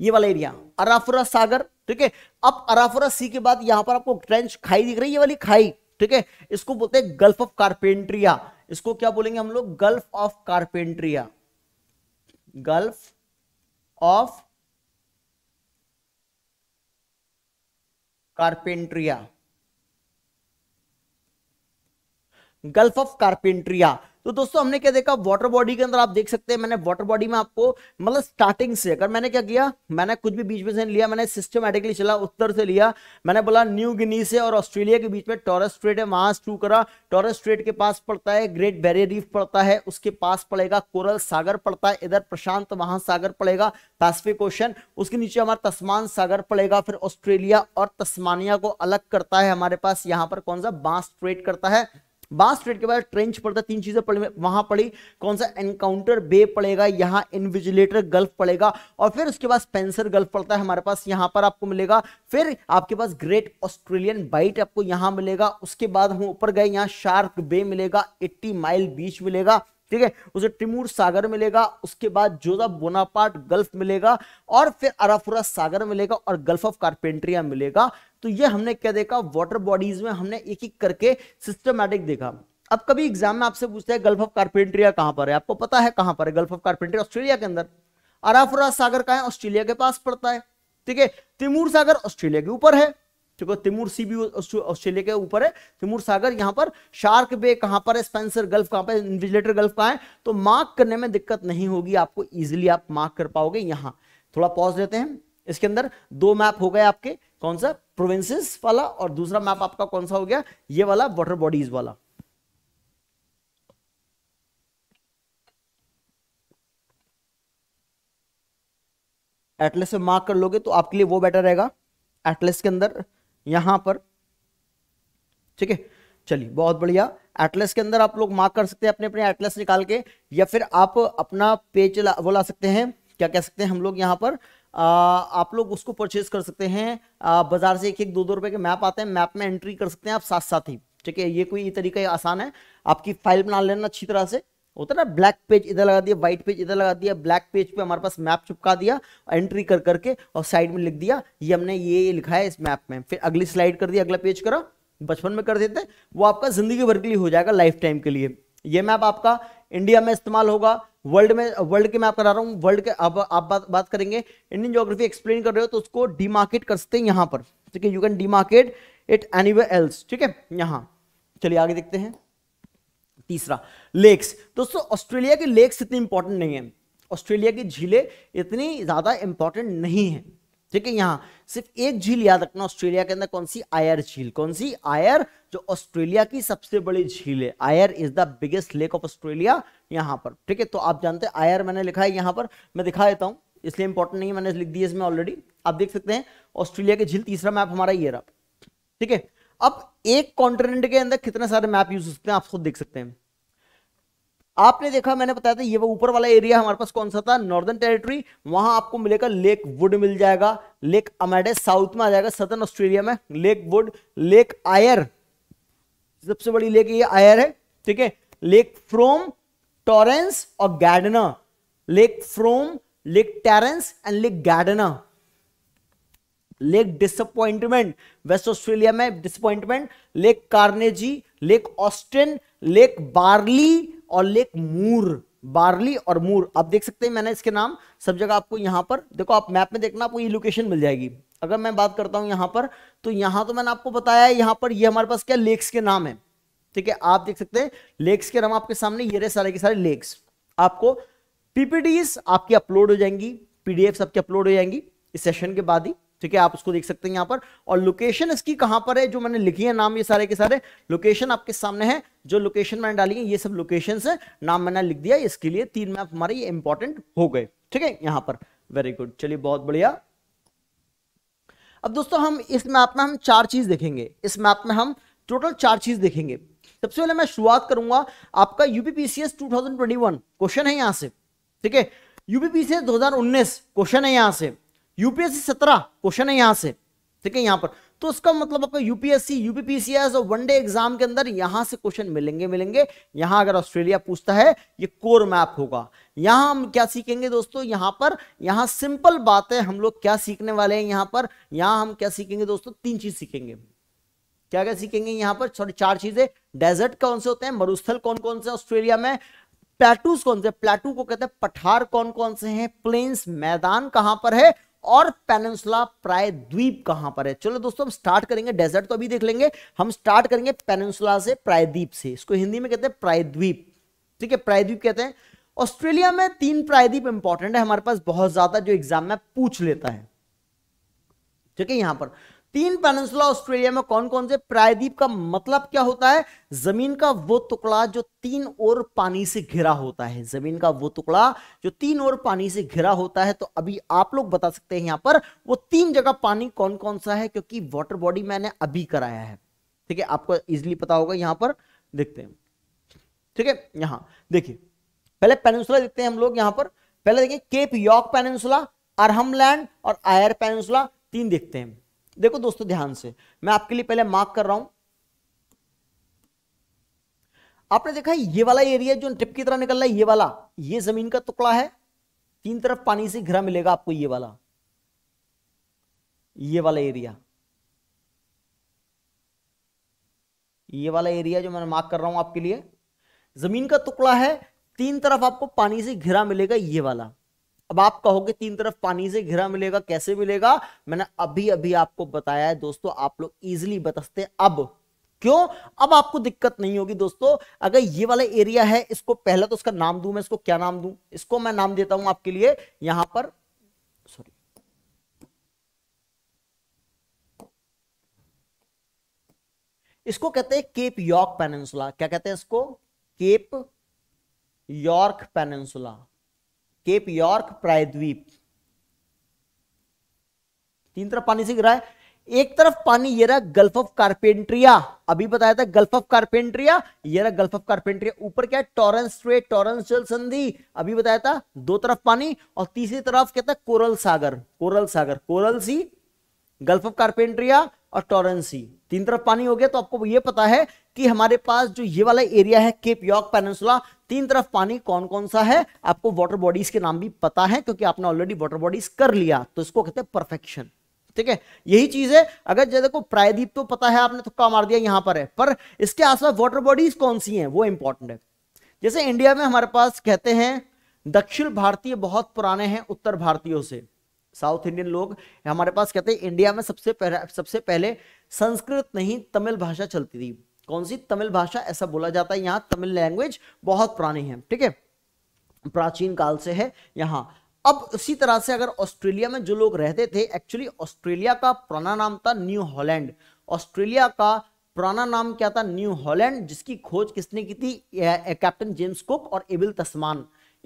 ये वाला एरिया अराफुरा सागर ठीक है अब अराफुरा सी के बाद यहां पर आपको ट्रेंच खाई दिख रही है ये वाली खाई ठीक है इसको बोलते हैं गल्फ ऑफ कार्पेंट्रिया इसको क्या बोलेंगे हम लोग Gulf of Carpentaria Gulf of Carpentaria Gulf of Carpentaria तो दोस्तों हमने क्या देखा वाटर बॉडी के अंदर आप देख सकते हैं मैंने वाटर बॉडी में आपको मतलब स्टार्टिंग से अगर मैंने क्या किया मैंने कुछ भी बीच में से लिया मैंने सिस्टमेटिकली चला उत्तर से लिया मैंने बोला न्यू गिनी से और ऑस्ट्रेलिया के बीच में टॉरस स्ट्रेट है वहां शुरू करा टॉरस स्ट्रेट के पास पड़ता है ग्रेट बैरियर रीफ पड़ता है उसके पास पड़ेगा कोरल सागर पड़ता है इधर प्रशांत महासागर पड़ेगा पैसिफिक ओशन उसके नीचे हमारा तस्मान सागर पड़ेगा फिर ऑस्ट्रेलिया और तस्मानिया को अलग करता है हमारे पास यहाँ पर कौन सा बांस ट्रेड करता है बास ट्रेड के बाद ट्रेंच पड़ता तीन चीजें पड़ी वहां पड़ी कौन सा एनकाउंटर बे पड़ेगा यहाँ इनविजिलेटर गल्फ पड़ेगा और फिर उसके बाद स्पेंसर गल्फ पड़ता है हमारे पास यहाँ पर आपको मिलेगा फिर आपके पास ग्रेट ऑस्ट्रेलियन बाइट आपको यहाँ मिलेगा उसके बाद हम ऊपर गए यहाँ शार्क बे मिलेगा एट्टी माइल बीच मिलेगा ठीक है उसे टिमूर सागर मिलेगा उसके बाद जोजा बोनापाट गल्फ मिलेगा और फिर अराफुरा सागर मिलेगा और गल्फ ऑफ कार्पेंट्रिया मिलेगा तो ये हमने क्या देखा वाटर बॉडीज में हमने एक एक करके सिस्टमैटिक देखा अब कभी एग्जाम में आपसे पूछते हैं गल्फ ऑफ कार्पेंट्रिया कहां पर है आपको पता है कहां पर है गल्फ ऑफ कार्पेंट्रिया ऑस्ट्रेलिया के अंदर अराफुरा सागर कहा है ऑस्ट्रेलिया के पास पड़ता है ठीक है तिमूर सागर ऑस्ट्रेलिया के ऊपर है ठीक है तिमूर सी भी ऑस्ट्रेलिया के ऊपर है तिमूर सागर यहाँ पर शार्क बे कहां पर है स्पेंसर गल्फ कहां पर इन्विजिलेटर गल्फ कहां है तो मार्क करने में दिक्कत नहीं होगी आपको इजिली आप मार्क कर पाओगे यहाँ थोड़ा पॉज लेते हैं इसके अंदर दो मैप हो गए आपके कौन सा प्रोविंसेस वाला और दूसरा मैप आपका कौन सा हो गया ये वाला वाटर बॉडीज वाला एटलेस में मार्क कर लोगे तो आपके लिए वो बेटर रहेगा एटलेस के अंदर यहां पर ठीक है चलिए बहुत बढ़िया एटलस के अंदर आप लोग मार्क कर सकते हैं अपने अपने एटलस निकाल के या फिर आप अपना पेज वो ला सकते हैं क्या कह सकते हैं हम लोग यहाँ पर आ, आप लोग उसको परचेज कर सकते हैं आ, बाजार से एक एक दो दो रुपए के मैप आते हैं मैप में एंट्री कर सकते हैं आप साथ साथ ही ठीक है ये कोई तरीका आसान है आपकी फाइल बना लेना अच्छी तरह से होता है ना ब्लैक पेज इधर लगा दिया व्हाइट पेज इधर लगा दिया ब्लैक पेज पे हमारे पास मैप चिपका दिया एंट्री कर करके और साइड में लिख दिया ये हमने ये लिखा है इस मैप में फिर अगली स्लाइड कर दिया अगला पेज करो बचपन में कर देते वो आपका जिंदगी भर के लिए हो जाएगा लाइफ टाइम के लिए ये मैप आपका इंडिया में इस्तेमाल होगा वर्ल्ड में वर्ल्ड के मैप करा रहा हूँ वर्ल्ड के अब आप, आप बात बात करेंगे इंडियन जोग्राफी एक्सप्लेन कर रहे हो तो उसको डीमार्केट कर सकते हैं यहाँ पर ठीक है you can demarcate it any else ठीक है यहाँ चलिए आगे देखते हैं तीसरा लेक्स दोस्तों ऑस्ट्रेलिया के लेक्स इतने इंपॉर्टेंट नहीं है ऑस्ट्रेलिया की झीलें इतनी ज़्यादा इंपॉर्टेंट नहीं है ठीक है यहाँ सिर्फ एक झील याद रखना ऑस्ट्रेलिया के अंदर कौन सी आयर झील कौन सी आयर जो ऑस्ट्रेलिया की सबसे बड़ी झील है Eyre is the biggest lake of Australia यहाँ पर ठीक है तो आप जानते हैं आयर मैंने लिखा है यहाँ पर मैं दिखा देता हूँ इसलिए इंपॉर्टेंट नहीं है मैंने लिख दिया इसमें ऑलरेडी आप देख सकते हैं ऑस्ट्रेलिया की झील तीसरा मैप हमारा ये रहा ठीक है अब एक कॉन्टिनेंट के अंदर कितने सारे मैप यूज होते हैं आप खुद देख सकते हैं आपने देखा मैंने बताया था ये वो ऊपर वाला एरिया हमारे पास कौन सा था नॉर्दर्न टेरिटरी वहां आपको मिलेगा लेक वुड मिल जाएगा लेक अमेडे साउथ में आ जाएगा सदर्न ऑस्ट्रेलिया में लेक वुड लेक आयर सबसे बड़ी लेक ये आयर है ठीक है लेक फ्रोम टॉरेंस और Gairdner Lake Frome Lake Torrens and Lake Gairdner Lake Disappointment West Australia में Disappointment Lake Carnegie Lake Austin Lake Barlee और लेक मूर बार्ली और मूर आप देख सकते हैं मैंने इसके नाम सब जगह आपको यहां पर देखो आप मैप में देखना आपको ये लोकेशन मिल जाएगी अगर मैं बात करता हूं यहां पर तो यहां तो मैंने आपको बताया है पर ये हमारे पास क्या लेक्स के नाम है ठीक है आप देख सकते हैं लेक्स के नाम आपके सामने ये रहे सारे के सारे लेक्स आपको पीपीडीज आपकी अपलोड हो जाएंगी पीडीएफ आपकी अपलोड हो जाएंगी इस सेशन के बाद ही ठीक है आप उसको देख सकते हैं यहाँ पर और लोकेशन इसकी कहां पर है जो मैंने लिखी है नाम ये सारे के सारे लोकेशन आपके सामने है जो लोकेशन मैंने डाली है ये सब लोकेशन है नाम मैंने लिख दिया इसके लिए तीन मैप हमारे ये इंपॉर्टेंट हो गए ठीक है यहाँ पर वेरी गुड चलिए बहुत बढ़िया अब दोस्तों हम इस मैप में हम चार चीज देखेंगे इस मैप में हम टोटल चार चीज देखेंगे सबसे पहले मैं शुरुआत करूंगा आपका यूपीपीसीएस 2021 क्वेश्चन है यहां से ठीक है यूपीपीसीएस 2019 क्वेश्चन है यहां से यूपीएससी सत्रह क्वेश्चन है यहां से ठीक है यहां पर तो उसका मतलब आपका यूपीएससी यूपीपीसीएस और वनडे एग्जाम के अंदर यहां से क्वेश्चन मिलेंगे मिलेंगे यहां अगर ऑस्ट्रेलिया पूछता है ये कोर मैप होगा यहां हम क्या सीखेंगे दोस्तों यहां पर यहां सिंपल बात है हम लोग क्या सीखने वाले हैं यहां पर यहां हम क्या सीखेंगे दोस्तों तीन चीज सीखेंगे क्या क्या सीखेंगे यहां पर सॉरी चार चीजें डेजर्ट कौन से होते हैं मरुस्थल कौन कौन से ऑस्ट्रेलिया में प्लेटूस कौन से प्लेटू को कहते हैं पठार कौन कौन से हैं प्लेन्स मैदान कहां पर है और पेनसुला प्राय द्वीप कहां पर है चलो दोस्तों हम स्टार्ट करेंगे डेजर्ट तो अभी देख लेंगे हम स्टार्ट करेंगे पेनसुला से प्रायद्वीप से इसको हिंदी में कहते हैं प्रायद्वीप ठीक है प्रायद्वीप कहते हैं ऑस्ट्रेलिया में तीन प्रायद्वीप इंपॉर्टेंट है हमारे पास बहुत ज्यादा जो एग्जाम में पूछ लेता है ठीक है यहां पर तीन पेनसुला ऑस्ट्रेलिया में कौन कौन से प्रायद्वीप का मतलब क्या होता है जमीन का वो टुकड़ा जो तीन ओर पानी से घिरा होता है जमीन का वो टुकड़ा जो तीन ओर पानी से घिरा होता है तो अभी आप लोग बता सकते हैं यहां पर वो तीन जगह पानी कौन कौन सा है क्योंकि वाटर बॉडी मैंने अभी कराया है ठीक है आपको इजिली पता होगा यहाँ पर देखते हैं ठीक है यहाँ देखिए पहले पेनसुला देखते हैं हम लोग यहां पर पहले देखिए केप यॉर्क पेनसुला अरहमलैंड और आयर पेनसुला तीन देखते हैं देखो दोस्तों ध्यान से मैं आपके लिए पहले मार्क कर रहा हूं आपने देखा ये वाला एरिया जो टिप की तरह निकल रहा है ये वाला ये जमीन का टुकड़ा है तीन तरफ पानी से घिरा मिलेगा आपको ये वाला ये वाला एरिया ये वाला एरिया जो मैं मार्क कर रहा हूं आपके लिए जमीन का टुकड़ा है तीन तरफ आपको पानी से घिरा मिलेगा ये वाला अब आप कहोगे तीन तरफ पानी से घिरा मिलेगा कैसे मिलेगा मैंने अभी अभी आपको बताया है दोस्तों आप लोग इजिली बताते अब क्यों अब आपको दिक्कत नहीं होगी दोस्तों अगर ये वाला एरिया है इसको पहला तो उसका नाम दू मैं इसको क्या नाम दू इसको मैं नाम देता हूं आपके लिए यहां पर सॉरी इसको कहते हैं केप यॉर्क पेनेंसुला क्या कहते हैं इसको Cape York peninsula Cape York प्रायद्वीप तीन तरफ पानी से गिरा है एक तरफ पानी ये रहा गल्फ ऑफ कार्पेंट्रिया अभी बताया था गल्फ ऑफ कार्पेंट्रिया ये रहा गल्फ ऑफ कार्पेंट्रिया ऊपर क्या है टॉरेंस स्ट्रेट टॉरेंस जल संधि अभी बताया था दो तरफ पानी और तीसरी तरफ क्या था कोरल सागर कोरल सागर coral sea gulf of Carpentaria और टॉरेंसी तीन तरफ पानी हो गया तो आपको ये पता है कि हमारे पास जो ये वाला एरिया है केप यॉर्क पेनसुला तीन तरफ पानी कौन कौन सा है आपको वाटर बॉडीज के नाम भी पता है क्योंकि आपने ऑलरेडी वाटर बॉडीज कर लिया तो इसको कहते हैं परफेक्शन ठीक है यही चीज है अगर जैसे को प्रायद्वीप तो पता है आपने थक्का मार दिया यहां पर है पर इसके आसपास वाटर बॉडीज कौन सी है वो इंपॉर्टेंट है जैसे इंडिया में हमारे पास कहते हैं दक्षिण भारतीय बहुत पुराने हैं उत्तर भारतीयों से साउथ इंडियन लोग हमारे पास कहते हैं इंडिया में सबसे पहले सबसे पहले संस्कृत नहीं तमिल भाषा चलती थी कौन सी तमिल भाषा ऐसा बोला जाता है यहाँ तमिल लैंग्वेज बहुत पुरानी है ठीक है प्राचीन काल से है यहाँ अब इसी तरह से अगर ऑस्ट्रेलिया में जो लोग रहते थे एक्चुअली ऑस्ट्रेलिया का पुराना नाम था न्यू हॉलैंड ऑस्ट्रेलिया का पुराना नाम क्या था न्यू हॉलैंड जिसकी खोज किसने की थी कैप्टन जेम्स कुक और एबिल तस्मान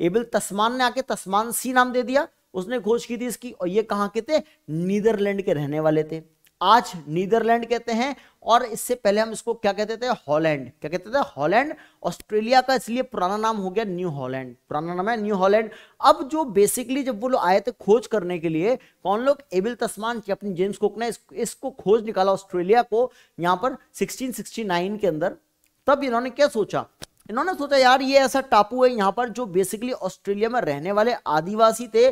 एबिल तस्मान ने आके तस्मान सी नाम दे दिया उसने खोज की थी इसकी और ये कहा के थे नीदरलैंड के रहने वाले थे आज नीदरलैंड कहते हैं और इससे पहले हम इसको क्या कहते थे हॉलैंड क्या कहते थे हॉलैंड ऑस्ट्रेलिया का इसलिए पुराना नाम हो गया न्यू हॉलैंड पुराना नाम है न्यू हॉलैंड अब जो बेसिकली जब वो लोग आए थे खोज करने के लिए कौन लोग एबिल तस्मान अपनी जेम्स कुक ने इसको खोज निकाला ऑस्ट्रेलिया को यहां पर सिक्सटीन के अंदर तब इन्होंने क्या सोचा इन्होंने सोचा यार ये ऐसा टापू है यहाँ पर जो बेसिकली ऑस्ट्रेलिया में रहने वाले आदिवासी थे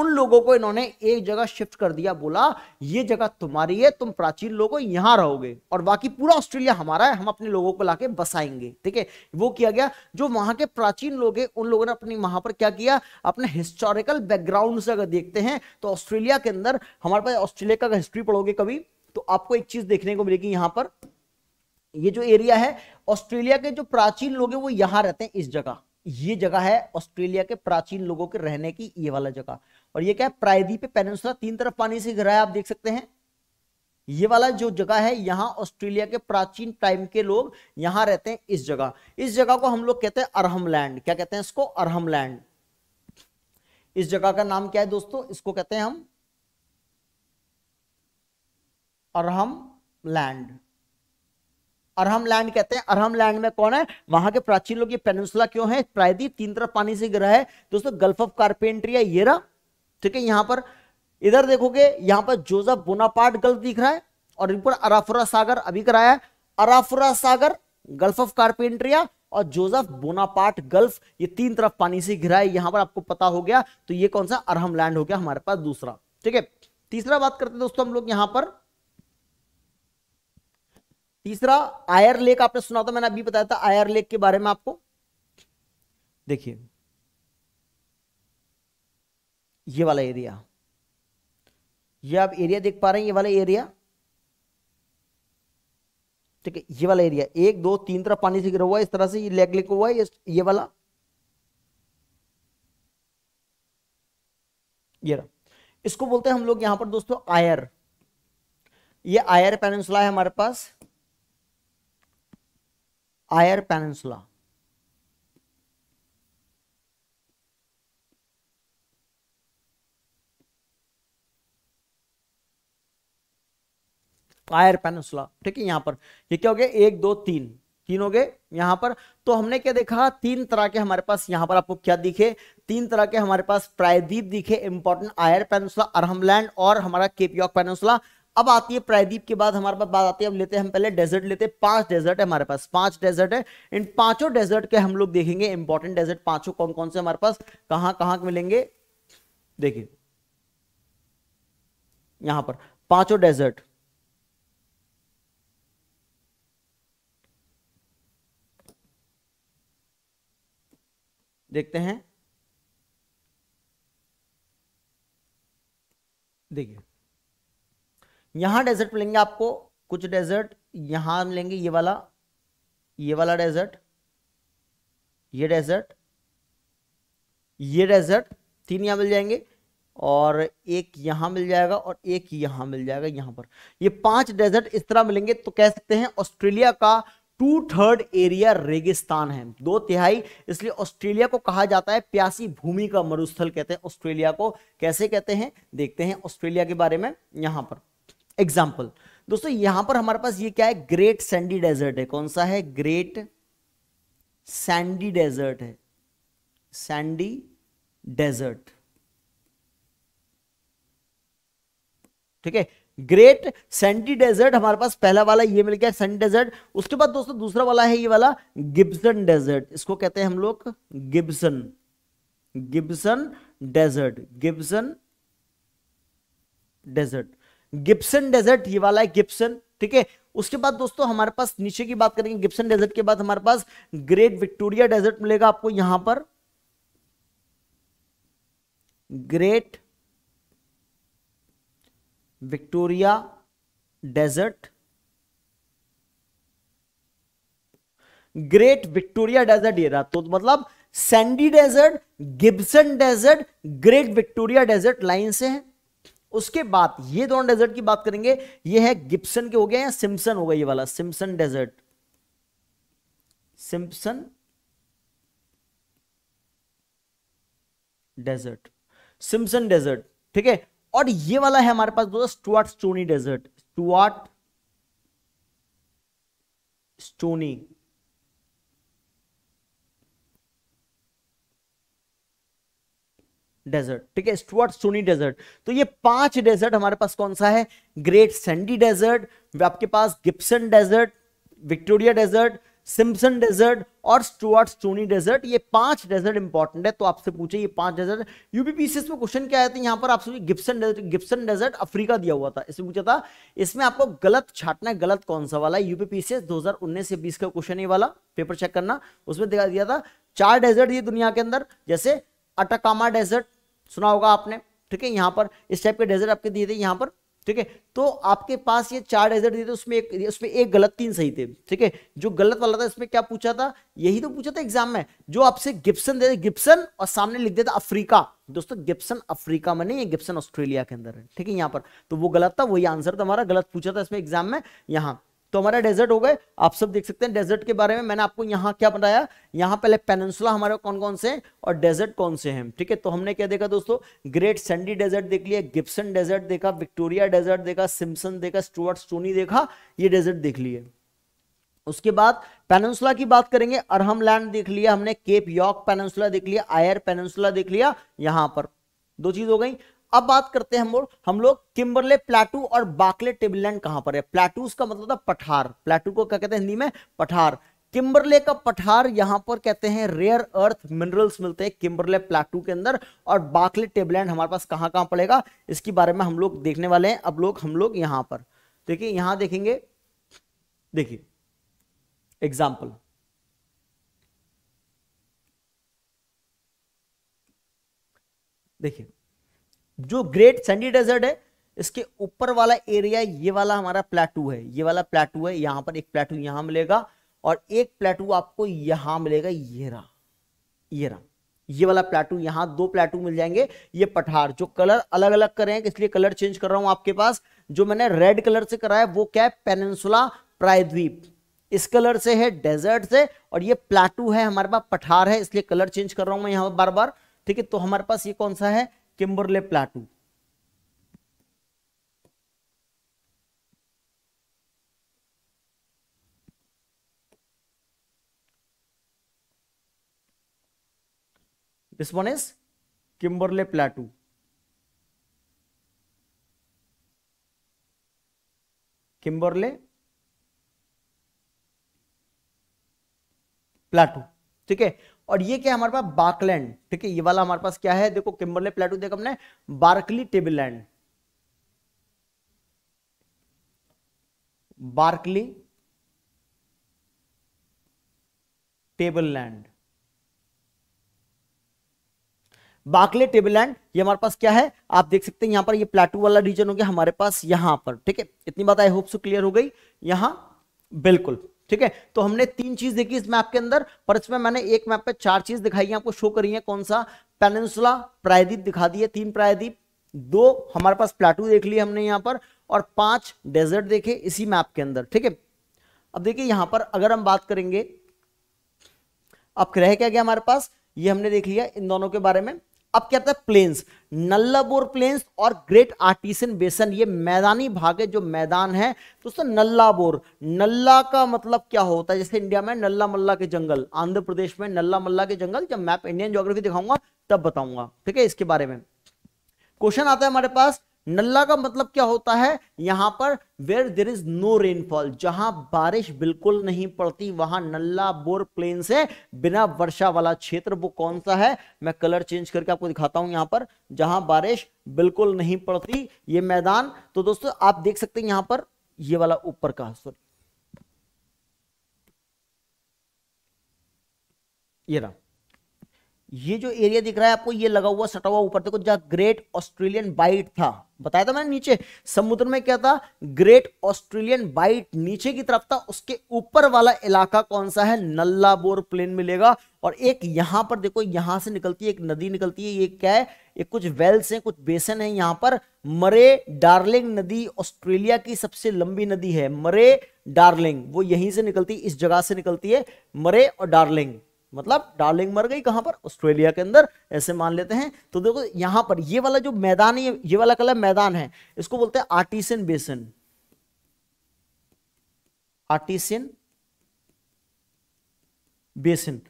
उन लोगों को इन्होंने एक जगह शिफ्ट कर दिया बोला ये जगह तुम्हारी है तुम प्राचीन लोगों यहां रहोगे और बाकी पूरा ऑस्ट्रेलिया हमारा है हम अपने लोगों को लाके बसाएंगे ठीक है वो किया गया जो वहां के प्राचीन लोग है उन लोगों ने अपनी वहां पर क्या किया अपने हिस्टोरिकल बैकग्राउंड से अगर देखते हैं तो ऑस्ट्रेलिया के अंदर हमारे पास ऑस्ट्रेलिया का हिस्ट्री पढ़ोगे कभी तो आपको एक चीज देखने को मिलेगी यहाँ पर ये जो एरिया है ऑस्ट्रेलिया के जो प्राचीन लोग हैं वो यहाँ रहते हैं इस जगह ये जगह है ऑस्ट्रेलिया के प्राचीन लोगों के रहने की ये वाला जगह और ये क्या है प्रायद्वीप पेनसुला तीन तरफ पानी से घिरा है आप देख सकते हैं ये वाला जो जगह है यहाँ ऑस्ट्रेलिया के प्राचीन टाइम के लोग यहां रहते हैं इस जगह इस जगह को हम लोग कहते हैं अरहम लैंड क्या कहते हैं इसको अरहम लैंड इस जगह का नाम क्या है दोस्तों इसको कहते हैं हम अरहम लैंड अरहम लैंड कहते हैं अरहम लैंड में कौन है वहां के प्राचीन लोग ये पेनसुला क्यों है प्रायद्वीप तीन तरफ पानी से गिरा है दोस्तों गल्फ ऑफ कार्पेंट्रिया ये रहा ठीक है यहां पर इधर देखोगे यहां पर जोजफ बोनापार्ट गल्फ दिख रहा है और इन पर अराफुरा सागर अभी कराया अराफुरा सागर गल्फ ऑफ कार्पेंट्रिया और जोजफ बोनापार्ट गल्फ ये तीन तरफ पानी से घिरा है यहां पर आपको पता हो गया तो ये कौन सा अरहम लैंड हो गया हमारे पास दूसरा ठीक है तीसरा बात करते हैं दोस्तों हम लोग यहां पर तीसरा आयर लेक आपने सुना था मैंने अभी बताया था आयर लेक के बारे में आपको देखिए ये वाला एरिया ये आप एरिया देख पा रहे हैं ये वाला एरिया ठीक है ये वाला एरिया एक दो तीन तरह पानी से गिरा हुआ है इस तरह से ये लेग लेक हुआ है ये, ये वाला ये रहा इसको बोलते हैं हम लोग यहां पर दोस्तों आयर ये आयर पेनसुला है हमारे पास आयर पेनसुला स्क्वायर पेनसुला ठीक है यहाँ पर ये क्या हो गया एक दो तीन तीन हो गए यहाँ पर तो हमने क्या देखा तीन तरह के हमारे पास यहाँ पर आपको क्या दिखे तीन तरह के हमारे पास प्रायद्वीप दिखे इंपॉर्टेंट आयर पेनसुला अरहमलैंड और हमारा केपयॉक पेनसुला अब आती है प्रायद्वीप के बाद हमारे पास बात आती है अब लेते हैं हम पहले डेजर्ट लेते हैं पांच डेजर्ट है हमारे पास पांच डेजर्ट है इन पांचों डेजर्ट के हम लोग देखेंगे इंपॉर्टेंट डेजर्ट पांचों कौन कौन से हमारे पास कहां कहां मिलेंगे देखिए यहां पर पांचों डेजर्ट देखते हैं देखिए यहां डेजर्ट मिलेंगे आपको कुछ डेजर्ट यहां मिलेंगे ये वाला ये वाला डेजर्ट ये डेजर्ट ये डेजर्ट तीन यहां मिल जाएंगे और एक यहां मिल जाएगा और एक यहां मिल जाएगा यहां पर ये पांच डेजर्ट इस तरह मिलेंगे तो कह सकते हैं ऑस्ट्रेलिया का टू थर्ड एरिया रेगिस्तान है दो तिहाई इसलिए ऑस्ट्रेलिया को कहा जाता है प्यासी भूमि का मरुस्थल कहते हैं ऑस्ट्रेलिया को कैसे कहते हैं देखते हैं ऑस्ट्रेलिया के बारे में यहां पर एग्जाम्पल दोस्तों यहां पर हमारे पास ये क्या है ग्रेट सैंडी डेजर्ट है कौन सा है ग्रेट सैंडी डेजर्ट है सैंडी डेजर्ट ठीक है ग्रेट सेंटी डेजर्ट हमारे पास पहला वाला ये मिल गया सेंटी डेजर्ट उसके बाद दोस्तों दूसरा वाला है ये वाला गिब्सन डेजर्ट इसको कहते हैं हम लोग Gibson Gibson Desert Gibson Desert Gibson Desert ये वाला है गिब्सन ठीक है उसके बाद दोस्तों हमारे पास नीचे की बात करेंगे गिब्सन डेजर्ट के बाद हमारे पास ग्रेट विक्टोरिया डेजर्ट मिलेगा आपको यहां पर Great Victoria Desert Great Victoria Desert ये रहा तो मतलब Sandy Desert Gibson Desert Great Victoria Desert line से है उसके बाद ये दोनों डेजर्ट की बात करेंगे ये है गिब्सन के हो गए या सिम्सन गया ये वाला Simpson Desert Simpson Desert Simpson Desert ठीक है और ये वाला है हमारे पास दोस्तों Stuart Stony Desert Stuart Stony Desert ठीक है स्टुअर्ट स्टोनी डेजर्ट तो ये पांच डेजर्ट हमारे पास कौन सा है ग्रेट सैंडी डेजर्ट आपके पास Gibson Desert Victoria Desert Simpson Desert और स्टुअर्ट स्टोनी डेजर्ट ये पांच डेजर्ट इंपॉर्टेंट है तो आपसे पूछे ये पांच डेजर्ट यूपीपीसीएस में क्वेश्चन क्या आया था यहां पर आपसे Gibson Desert Gibson Desert Africa दिया हुआ था इसमें पूछा था इसमें आपको गलत छाटना है गलत कौन सा वाला यूपीपीसीएस 2019 से बीस का क्वेश्चन ये वाला पेपर चेक करना उसमें दिखा दिया था चार डेजर्ट ये दुनिया के अंदर जैसे अटाकामा डेजर्ट सुना होगा आपने ठीक है यहां पर इस टाइप के डेजर्ट आपके दिए थे यहां पर ठीक है तो आपके पास ये चार डेजर्ट दिए थे उसमें एक उसमें एक गलत तीन सही थे ठीक है जो गलत वाला था इसमें क्या पूछा था यही तो पूछा था एग्जाम में जो आपसे गिप्सन दे गिप्सन और सामने लिख देता अफ्रीका दोस्तों गिप्सन अफ्रीका में नहीं है गिप्सन ऑस्ट्रेलिया के अंदर है ठीक है यहाँ पर तो वो गलत था वही आंसर था हमारा गलत पूछा था इसमें एग्जाम में यहाँ तो हमारा डेजर्ट हो गए आप सब देख सकते हैं डेजर्ट के बारे में मैंने आपको यहाँ क्या बताया यहाँ पहले पेनसुला हमारे कौन कौन से हैं और डेजर्ट कौन से हैं ठीक है तो हमने क्या देखा दोस्तों ग्रेट सैंडी डेजर्ट देख लिया गिप्सन डेजर्ट देखा विक्टोरिया डेजर्ट देखा सिम्सन देखा स्टुअर्ट स्टोनी देखा ये डेजर्ट देख लिए उसके बाद पेनसुला की बात करेंगे अरहम लैंड देख लिया हमने केप यॉर्क पेनसुला देख लिया आयर पेनसुला देख लिया यहाँ पर दो चीज हो गई अब बात करते हैं हम लोग हम लोग किम्बरले प्लाटू और बाकले टेबलैंड कहां पर है प्लाटू का मतलब था पठार प्लाटू को क्या कहते हैं हिंदी में पठार किम्बरले का पठार यहां पर कहते हैं रेयर अर्थ मिनरल्स मिलते हैं किम्बरले प्लाटू के अंदर और बाकले टेबलैंड हमारे पास कहां कहां पड़ेगा इसके बारे में हम लोग देखने वाले हैं अब लोग हम लोग यहां पर देखिए यहां देखेंगे देखिए एग्जाम्पल देखिए जो ग्रेट सैंडी डेजर्ट है इसके ऊपर वाला एरिया ये वाला हमारा प्लेटू है ये वाला प्लेटू है यहाँ पर एक प्लेटू यहां मिलेगा और एक प्लेटू आपको यहां मिलेगा ये रहा ये रहा ये वाला प्लेटू यहाँ दो प्लेटू मिल जाएंगे ये पठार जो कलर अलग अलग कर रहे हैं इसलिए कलर चेंज कर रहा हूं आपके पास जो मैंने रेड कलर से कराया वो क्या है पेनसुला प्रायद्वीप इस कलर से है डेजर्ट से और ये प्लाटू है हमारे पास पठार है इसलिए कलर चेंज कर रहा हूँ मैं यहां बार बार ठीक है तो हमारे पास ये कौन सा है Kimberley plateau this one is kimberley plateau kimberley plateau ठीक है और ये क्या हमारे पास बार्कलैंड ठीक है ये वाला हमारे पास क्या है देखो किम्बरले प्लेटू देखो हमने Barkly tableland Barkly tableland Barkly tableland ये हमारे पास क्या है आप देख सकते हैं यहां पर ये प्लेटू वाला रीजन हो गया हमारे पास यहां पर ठीक है इतनी बात आई होप सो क्लियर हो गई यहां बिल्कुल ठीक है तो हमने तीन चीज देखी इस मैप के अंदर पर इसमें मैंने एक मैप पे चार चीज दिखाई है आपको शो करी है कौन सा पेनसुला प्रायद्वीप दिखा दिए तीन प्रायद्वीप दो हमारे पास प्लाटू देख लिया हमने यहां पर और पांच डेजर्ट देखे इसी मैप के अंदर ठीक है अब देखिए यहां पर अगर हम बात करेंगे अब रह क्या गया हमारे पास ये हमने देख लिया इन दोनों के बारे में अब क्या आता है प्लेन्स नल्लाबोर प्लेन्स और ग्रेट आर्टिसन बेसन ये मैदानी भाग है जो मैदान है तो दोस्तों नल्लाबोर नल्ला का मतलब क्या होता है जैसे इंडिया में नल्ला मल्ला के जंगल आंध्र प्रदेश में नल्ला मल्ला के जंगल जब मैप इंडियन ज्योग्राफी दिखाऊंगा तब बताऊंगा ठीक है इसके बारे में क्वेश्चन आता है हमारे पास नल्ला का मतलब क्या होता है यहां पर where there is no rainfall जहां बारिश बिल्कुल नहीं पड़ती वहां नल्ला बोर प्लेन से बिना वर्षा वाला क्षेत्र वो कौन सा है मैं कलर चेंज करके आपको दिखाता हूं यहां पर जहां बारिश बिल्कुल नहीं पड़ती ये मैदान तो दोस्तों आप देख सकते हैं यहां पर ये वाला ऊपर का सॉरी ये रहा ये जो एरिया दिख रहा है आपको ये लगा हुआ सटा हुआ ऊपर देखो जहां ग्रेट ऑस्ट्रेलियन बाइट था बताया था मैंने नीचे समुद्र में क्या था ग्रेट ऑस्ट्रेलियन बाइट नीचे की तरफ था उसके ऊपर वाला इलाका कौन सा है नल्ला बोर प्लेन मिलेगा और एक यहां पर देखो यहां से निकलती है एक नदी निकलती है ये क्या है ये कुछ वेल्स हैं कुछ बेसन है यहां पर मरे डार्लिंग नदी ऑस्ट्रेलिया की सबसे लंबी नदी है मरे डार्लिंग वो यहीं से निकलती इस जगह से निकलती है मरे और डार्लिंग मतलब डार्लिंग मर गई कहां पर ऑस्ट्रेलिया के अंदर ऐसे मान लेते हैं तो देखो यहां पर ये वाला जो मैदान है ये वाला कलर मैदान है इसको बोलते हैं आर्टिसन बेसन आर्टिसन बेसन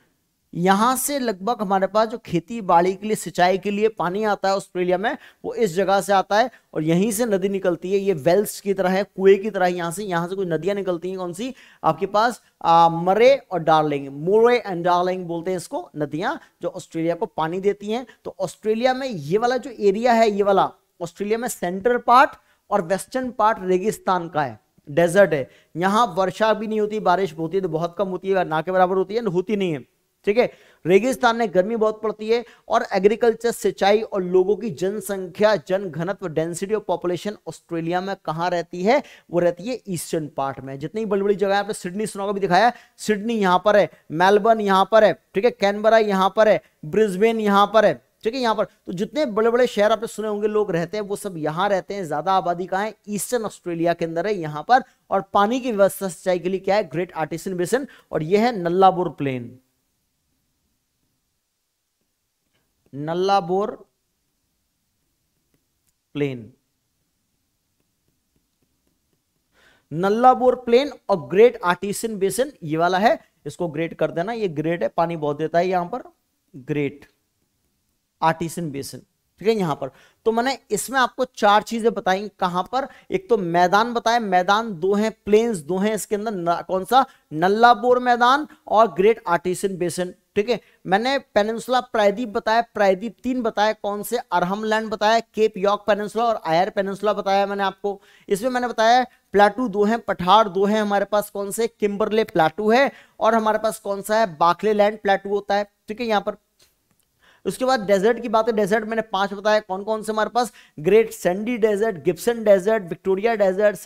यहाँ से लगभग हमारे पास जो खेती बाड़ी के लिए सिंचाई के लिए पानी आता है ऑस्ट्रेलिया में वो इस जगह से आता है और यहीं से नदी निकलती है ये वेल्स की तरह है कुएं की तरह यहाँ से यहाँ से कोई नदियां निकलती हैं कौन सी आपके पास आ, मरे और डार्लिंग मोरे एंड डार्लिंग बोलते हैं इसको नदियां जो ऑस्ट्रेलिया को पानी देती हैं तो ऑस्ट्रेलिया में ये वाला जो एरिया है ये वाला ऑस्ट्रेलिया में सेंट्रल पार्ट और वेस्टर्न पार्ट रेगिस्तान का है डेजर्ट है यहां वर्षा भी नहीं होती बारिश होती है तो बहुत कम होती है ना के बराबर होती है होती नहीं है ठीक है रेगिस्तान में गर्मी बहुत पड़ती है और एग्रीकल्चर सिंचाई और लोगों की जनसंख्या जन घनत्व डेंसिटी ऑफ पॉपुलेशन ऑस्ट्रेलिया में कहा रहती है वो रहती है ईस्टर्न पार्ट में जितनी बड़ी बड़ी जगह आपने सिडनी सुना भी दिखाया सिडनी यहां पर है मेलबर्न यहां पर है ठीक है कैनबरा यहां पर है ब्रिस्बेन यहां पर है ठीक है यहाँ पर तो जितने बड़े बड़े शहर आपने सुने होंगे लोग रहते हैं वो सब यहाँ रहते हैं ज्यादा आबादी कहा है ईस्टर्न ऑस्ट्रेलिया के अंदर है यहाँ पर और पानी की व्यवस्था सिंचाई के लिए क्या है ग्रेट आर्टिसन बेसन और यह है Nullarbor plain Nullarbor plain Nullarbor plain और ग्रेट आर्टिसन बेसिन ये वाला है इसको ग्रेट कर देना ये ग्रेट है पानी बहुत देता है यहां पर ग्रेट आर्टिसन बेसिन ठीक है यहां पर तो मैंने इसमें आपको चार चीजें बताई कहां पर एक तो मैदान बताया मैदान दो हैं प्लेन्स दो हैं इसके अंदर कौन सा नल्लाबोर मैदान और ग्रेट आर्टिसन बेसन ठीक है मैंने पेनिनसुला प्रायदीप बताया प्रायदीप तीन बताया कौन से अरहम लैंड बताया केप यॉक पेनिनसुला और आयर पेनिनसुला बताया मैंने आपको इसमें मैंने बताया प्लाटू दो है पठार दो है हमारे पास कौन से किम्बरले प्लाटू है और हमारे पास कौन सा है बाखले लैंड प्लाटू होता है ठीक है यहाँ पर उसके बाद डेजर्ट की बात है डेजर्ट मैंने पांच बताया कौन कौन से हमारे पास Great Sandy Desert Gibson Desert Victoria Desert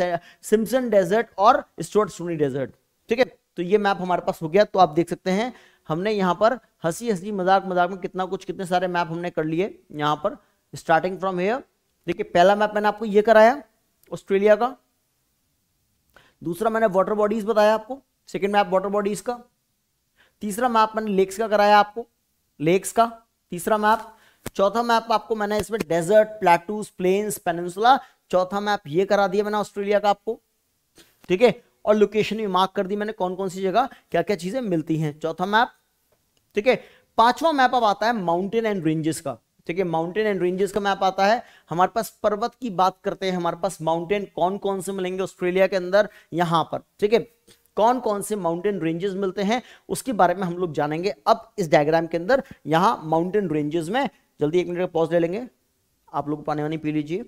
Simpson Desert और स्टोर्ट सुनी डेजर्ट ठीक है तो ये मैप हमारे पास हो गया तो आप देख सकते हैं हमने यहाँ पर हंसी हंसी मजाक मजाक में कितना कुछ कितने सारे मैप हमने कर लिए यहाँ पर स्टार्टिंग फ्रॉम हेयर देखिए पहला मैप मैंने आपको ये कराया ऑस्ट्रेलिया का दूसरा मैंने वाटर बॉडीज बताया आपको सेकेंड मैप वाटर बॉडीज का तीसरा मैप मैंने लेक्स का कराया आपको लेक्स का तीसरा मैप चौथा मैप आपको मैंने इसमें डेजर्ट प्लेटूस प्लेन्स पेनिनसुला चौथा मैप ये करा दिया मैंने ऑस्ट्रेलिया का आपको ठीक है और लोकेशन भी मार्क कर दी मैंने कौन कौन सी जगह क्या क्या चीजें मिलती हैं चौथा मैप ठीक है पांचवा मैप अब आता है माउंटेन एंड रेंजेस का ठीक है माउंटेन एंड रेंजेस का मैप आता है हमारे पास पर्वत की बात करते हैं हमारे पास माउंटेन कौन कौन से मिलेंगे ऑस्ट्रेलिया के अंदर यहां पर ठीक है कौन कौन से माउंटेन रेंजेस मिलते हैं उसके बारे में हम लोग जानेंगे अब इस डायग्राम के अंदर यहां माउंटेन रेंजेस में जल्दी एक मिनट का पॉज ले लेंगे आप लोग पानी वानी पी लीजिए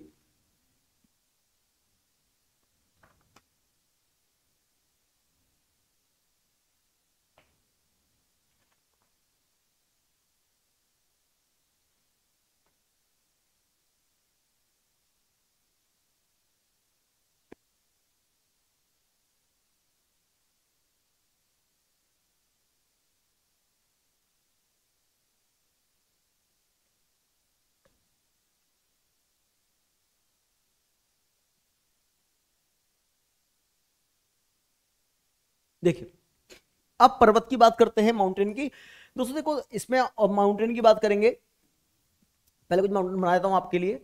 देखिए अब पर्वत की बात करते हैं माउंटेन की दोस्तों देखो इसमें माउंटेन की बात करेंगे पहले कुछ माउंटेन बना देता हूं आपके लिए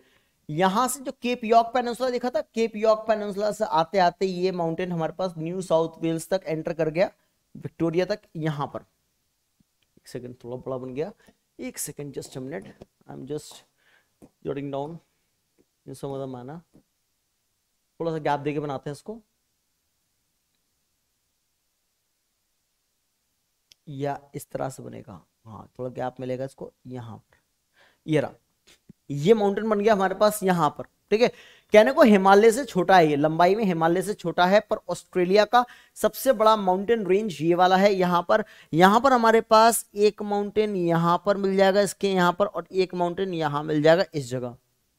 यहां से जो केप यॉक पेनसुला देखा था केप यॉक पेनसुला से आते आते ये माउंटेन हमारे पास न्यू साउथ वेल्स तक एंटर कर गया विक्टोरिया तक यहां पर एक सेकंड थोड़ा बड़ा बन गया एक second just minute I am just jotting down समझ माना थोड़ा सा गैप देके बनाते हैं इसको या इस तरह से बनेगा हाँ थोड़ा गैप मिलेगा इसको यहाँ पर ये रहा ये माउंटेन बन गया हमारे पास यहाँ पर ठीक है कहने को हिमालय से छोटा है ये लंबाई में हिमालय से छोटा है पर ऑस्ट्रेलिया का सबसे बड़ा माउंटेन रेंज ये वाला है यहाँ पर यहाँ पर हमारे पास एक माउंटेन यहाँ पर मिल जाएगा इसके यहाँ पर और एक माउंटेन यहाँ मिल जाएगा इस जगह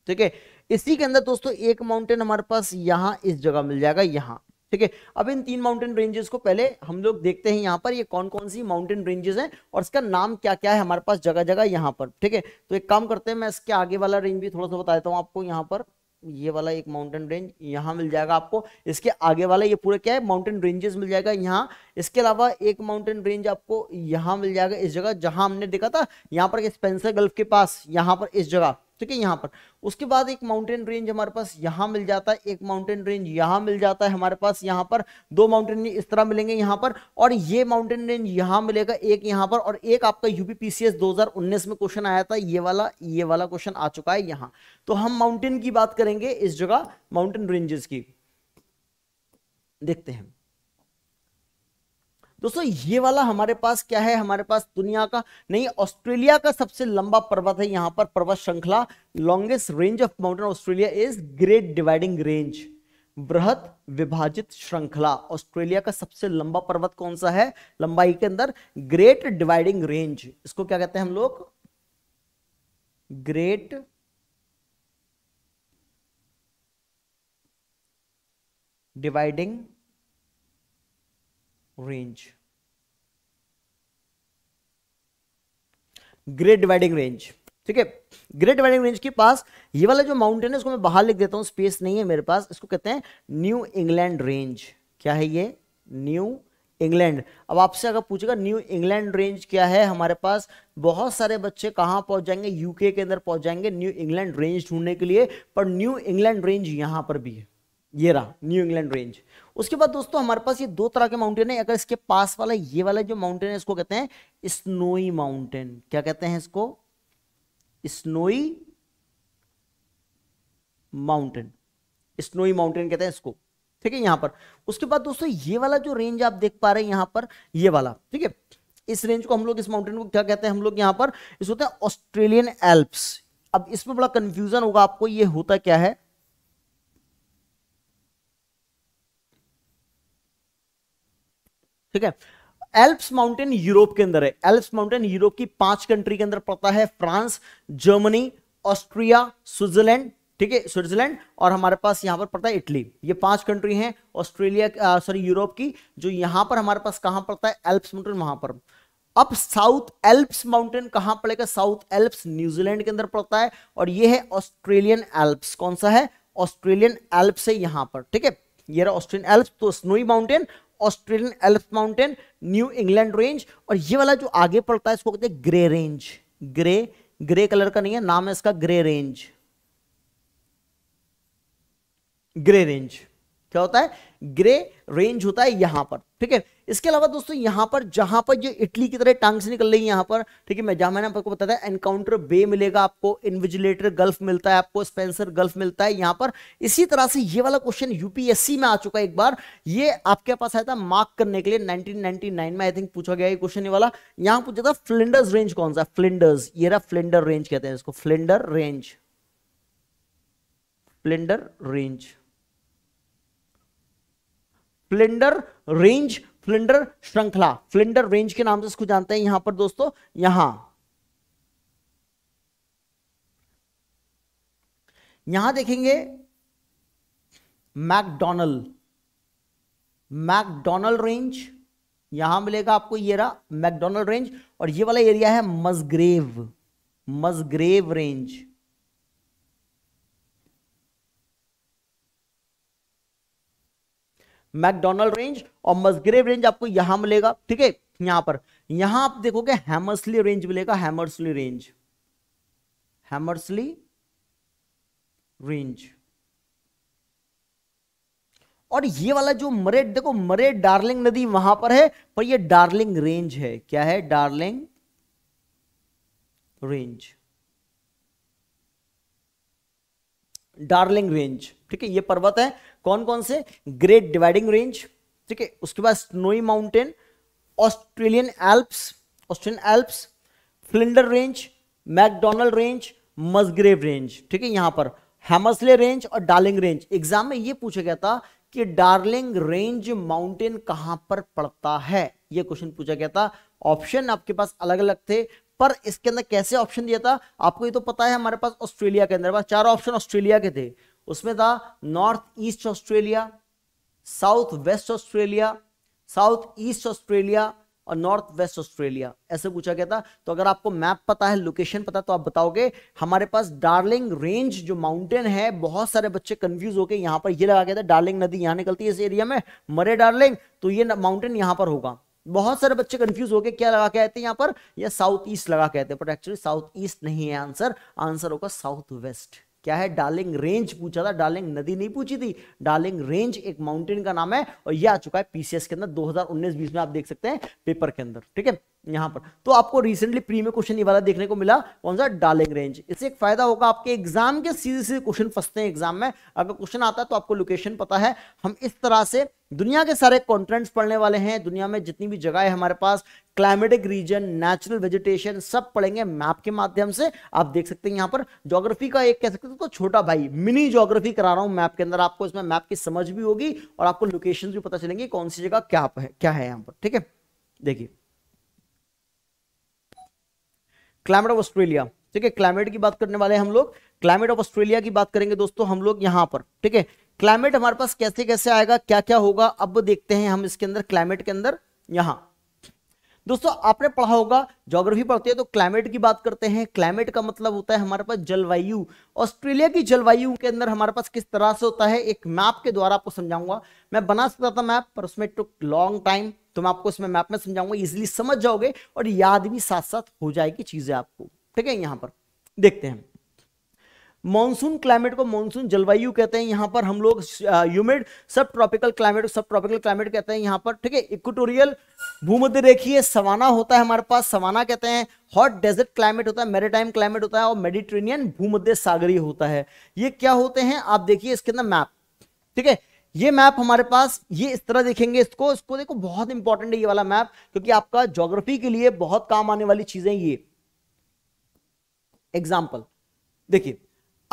ठीक है इसी के अंदर दोस्तों एक माउंटेन हमारे पास यहाँ इस जगह मिल जाएगा यहाँ ठीक है अब इन तीन माउंटेन रेंजेस को पहले हम लोग देखते हैं यहाँ पर ये कौन कौन सी माउंटेन रेंजेस हैं और इसका नाम क्या क्या है हमारे पास जगह जगह यहाँ पर ठीक है तो एक काम करते हैं मैं इसके आगे वाला रेंज भी थोड़ा सा बता देता हूँ आपको यहाँ पर ये वाला एक माउंटेन रेंज यहाँ मिल जाएगा आपको इसके आगे वाला ये पूरा क्या है माउंटेन रेंजेस मिल जाएगा यहाँ इसके अलावा एक माउंटेन रेंज आपको यहाँ मिल जाएगा इस जगह जहाँ हमने देखा था यहाँ पर स्पेंसर गल्फ के पास यहाँ पर इस जगह ठीक है यहाँ पर उसके बाद एक माउंटेन रेंज हमारे पास यहाँ मिल जाता है एक माउंटेन रेंज यहाँ मिल जाता है हमारे पास यहाँ पर दो माउंटेन रेंज इस तरह मिलेंगे यहाँ पर और ये माउंटेन रेंज यहाँ मिलेगा एक यहाँ पर और एक आपका यूपी पीसीएस 2019 में क्वेश्चन आया था ये वाला ये वाला क्वेश्चन आ चुका है यहाँ तो हम माउंटेन की बात करेंगे इस जगह माउंटेन रेंजेस की देखते हैं दोस्तों ये वाला हमारे पास क्या है हमारे पास दुनिया का नहीं ऑस्ट्रेलिया का सबसे लंबा पर्वत है यहां पर पर्वत श्रृंखला longest range of mountain Australia is Great Dividing Range बृहत विभाजित श्रृंखला ऑस्ट्रेलिया का सबसे लंबा पर्वत कौन सा है लंबाई के अंदर ग्रेट डिवाइडिंग रेंज इसको क्या कहते हैं हम लोग Great Dividing Range Great Dividing Range ठीक है ग्रेट डिवाइडिंग रेंज के पास ये वाला जो माउंटेन है इसको मैं बाहर लिख देता हूं स्पेस नहीं है मेरे पास इसको कहते हैं न्यू इंग्लैंड रेंज क्या है ये न्यू इंग्लैंड अब आपसे अगर पूछेगा न्यू इंग्लैंड रेंज क्या है हमारे पास बहुत सारे बच्चे कहाँ पहुंच जाएंगे यूके के अंदर पहुंच जाएंगे न्यू इंग्लैंड रेंज ढूंढने के लिए पर न्यू इंग्लैंड रेंज यहाँ पर भी है ये रहा न्यू इंग्लैंड रेंज उसके बाद दोस्तों हमारे पास ये दो तरह के माउंटेन है अगर इसके पास वाला ये वाला जो माउंटेन है इसको कहते हैं स्नोई माउंटेन क्या कहते हैं इसको स्नोई माउंटेन स्नोई माउंटेन कहते हैं इसको ठीक है यहां पर उसके बाद दोस्तों ये वाला जो रेंज आप देख पा रहे हैं यहां पर ये वाला ठीक है इस रेंज को हम लोग इस माउंटेन को क्या कहते हैं हम लोग यहां पर इस होते हैं ऑस्ट्रेलियन एल्प्स अब इसमें बड़ा कंफ्यूजन होगा आपको ये होता क्या है ठीक है एल्प्स माउंटेन यूरोप के अंदर है एल्प्स माउंटेन यूरोप की पांच कंट्री के अंदर पड़ता है फ्रांस जर्मनी ऑस्ट्रिया स्विट्जरलैंड ठीक है स्विट्जरलैंड और हमारे पास यहां पर पड़ता है इटली ये पांच कंट्री हैं ऑस्ट्रेलिया सॉरी यूरोप की जो यहां पर हमारे पास कहां पड़ता है एल्प्स माउंटेन वहां पर अब साउथ एल्प्स माउंटेन कहां पड़ेगा साउथ एल्प्स न्यूजीलैंड के अंदर पड़ता है और ये है ऑस्ट्रेलियन एल्प्स कौन सा है ऑस्ट्रेलियन एल्प्स है यहां पर ठीक है ये ऑस्ट्रेलियन एल्प्स तो Snowy Mountain Australian Alp mountain New England range और ये वाला जो आगे पड़ता है इसको कहते हैं Grey Range grey grey colour का नहीं है नाम है इसका ग्रे रेंज ग्रे रेंज क्या होता है ग्रे रेंज होता है यहां पर ठीक है इसके अलावा दोस्तों यहां पर जहां पर जो इटली की तरह टांग से निकल रही है यहां पर ठीक है मैं जहां मैंने आपको बताया एनकाउंटर बे मिलेगा आपको इन्विजिलेटर गल्फ मिलता है आपको स्पेंसर गल्फ मिलता है यहां पर इसी तरह से ये वाला क्वेश्चन यूपीएससी में आ चुका है एक बार ये आपके पास आया था मार्क करने के लिए नाइनटीन में आई थिंक पूछा गया क्वेश्चन वाला यहां पूछा था फ्लिंडर्स रेंज कौन सा फ्लिंडर्स ये रहा फ्लिंडर रेंज कहते हैं इसको Flinders range Flinders range Flinders range Flinders श्रृंखला फ्लिंडर रेंज के नाम से इसको जानते हैं यहां पर दोस्तों यहां यहां देखेंगे मैकडोनल मैकडोनल रेंज यहां मिलेगा आपको ये रहा मैकडोनल रेंज और ये वाला एरिया है Musgrave Musgrave range McDonald range और मस्ग्रेव रेंज आपको यहां मिलेगा ठीक है यहां पर यहां आप देखोगे हैमर्सली रेंज मिलेगा हैमर्सली रेंज हैमर्सली रेंज और ये वाला जो मरे देखो मरे डार्लिंग नदी वहां पर है पर ये डार्लिंग रेंज है क्या है डार्लिंग रेंज डार्लिंग रेंज ठीक है ये पर्वत है कौन कौन से ग्रेट डिवाइडिंग रेंज ठीक है उसके बाद Snowy Mountain Australian Alps Australian Alps Flinders range McDonald range Musgrave range ठीक है यहां पर हेमसले रेंज और डार्लिंग रेंज एग्जाम में ये पूछा गया था कि डार्लिंग रेंज माउंटेन कहां पर पड़ता है ये क्वेश्चन पूछा गया था ऑप्शन आपके पास अलग अलग थे पर इसके अंदर कैसे ऑप्शन दिया था आपको ये तो पता है हमारे पास ऑस्ट्रेलिया के अंदर चार ऑप्शन ऑस्ट्रेलिया के थे उसमें था north east Australia south west Australia south east Australia और नॉर्थ वेस्ट ऑस्ट्रेलिया ऐसे पूछा गया था तो अगर आपको मैप पता है लोकेशन पता तो आप बताओगे हमारे पास डार्लिंग रेंज जो माउंटेन है बहुत सारे बच्चे कंफ्यूज होके यहां पर ये लगा गया था डार्लिंग नदी यहां निकलती है इस एरिया में मरे डार्लिंग तो ये माउंटेन यहां पर होगा बहुत सारे बच्चे कंफ्यूज होके क्या लगा के आते यहां पर या साउथ ईस्ट लगा के आते बट एक्चुअली साउथ ईस्ट नहीं है आंसर आंसर होगा साउथ वेस्ट क्या है डार्लिंग रेंज पूछा था डार्लिंग नदी नहीं पूछी थी डार्लिंग रेंज एक माउंटेन का नाम है और यह आ चुका है पीसीएस के अंदर 2019-20 में आप देख सकते हैं पेपर के अंदर ठीक है यहां पर तो आपको रिसेंटली प्री में क्वेश्चन ये वाला देखने को मिला कौन सा डालिंग रेंज इससे एक फायदा होगा आपके एग्जाम के सीधे सीधे क्वेश्चन फंसते हैं एग्जाम में अगर क्वेश्चन आता है तो आपको लोकेशन पता है हम इस तरह से दुनिया के सारे कॉन्टिनेंट्स पढ़ने वाले हैं दुनिया में जितनी भी जगह है हमारे पास क्लाइमेटिक रीजन नेचुरल वेजिटेशन सब पढ़ेंगे मैप के माध्यम से आप देख सकते हैं यहाँ पर ज्योग्राफी का एक कह सकते हैं तो छोटा भाई मिनी ज्योग्राफी करा रहा हूँ मैप के अंदर आपको इसमें मैप की समझ भी होगी और आपको लोकेशन भी पता चलेंगे कौन सी जगह क्या है क्या है यहाँ पर ठीक है देखिए क्लाइमेट ऑफ ऑस्ट्रेलिया ठीक है क्लाइमेट की बात करने वाले हम लोग क्लाइमेट ऑफ ऑस्ट्रेलिया की बात करेंगे दोस्तों हम लोग यहाँ पर ठीक है क्लाइमेट हमारे पास कैसे कैसे आएगा क्या क्या होगा अब देखते हैं हम इसके अंदर क्लाइमेट के अंदर यहाँ दोस्तों आपने पढ़ा होगा ज्योग्राफी पढ़ते हैं तो क्लाइमेट की बात करते हैं क्लाइमेट का मतलब होता है हमारे पास जलवायु ऑस्ट्रेलिया की जलवायु के अंदर हमारे पास किस तरह से होता है एक मैप के द्वारा आपको समझाऊंगा मैं बना सकता था मैप पर उसमें टुक लॉन्ग टाइम तो मैं आपको इसमें मैप में समझाऊंगा इजिली समझ जाओगे और याद भी साथ साथ हो जाएगी चीजें आपको ठीक है यहाँ पर देखते हैं मॉनसून क्लाइमेट को मॉनसून जलवायु कहते हैं यहां पर हम लोग humid subtropical climate subtropical climate कहते हैं यहां पर ठीक है इक्वेटोरियल भूमध्य रेखीय सवाना होता है हमारे पास सवाना कहते हैं हॉट डेजर्ट क्लाइमेट होता है मेरेटाइम क्लाइमेट होता है और मेडिट्रेनियन भूमध्य सागरीय होता है ये क्या होते हैं आप देखिए इसके अंदर मैप ठीक है ये मैप हमारे पास ये इस तरह देखेंगे इसको इसको देखो बहुत इंपॉर्टेंट है ये वाला मैप क्योंकि आपका ज्योग्राफी के लिए बहुत काम आने वाली चीजें ये एग्जाम्पल देखिए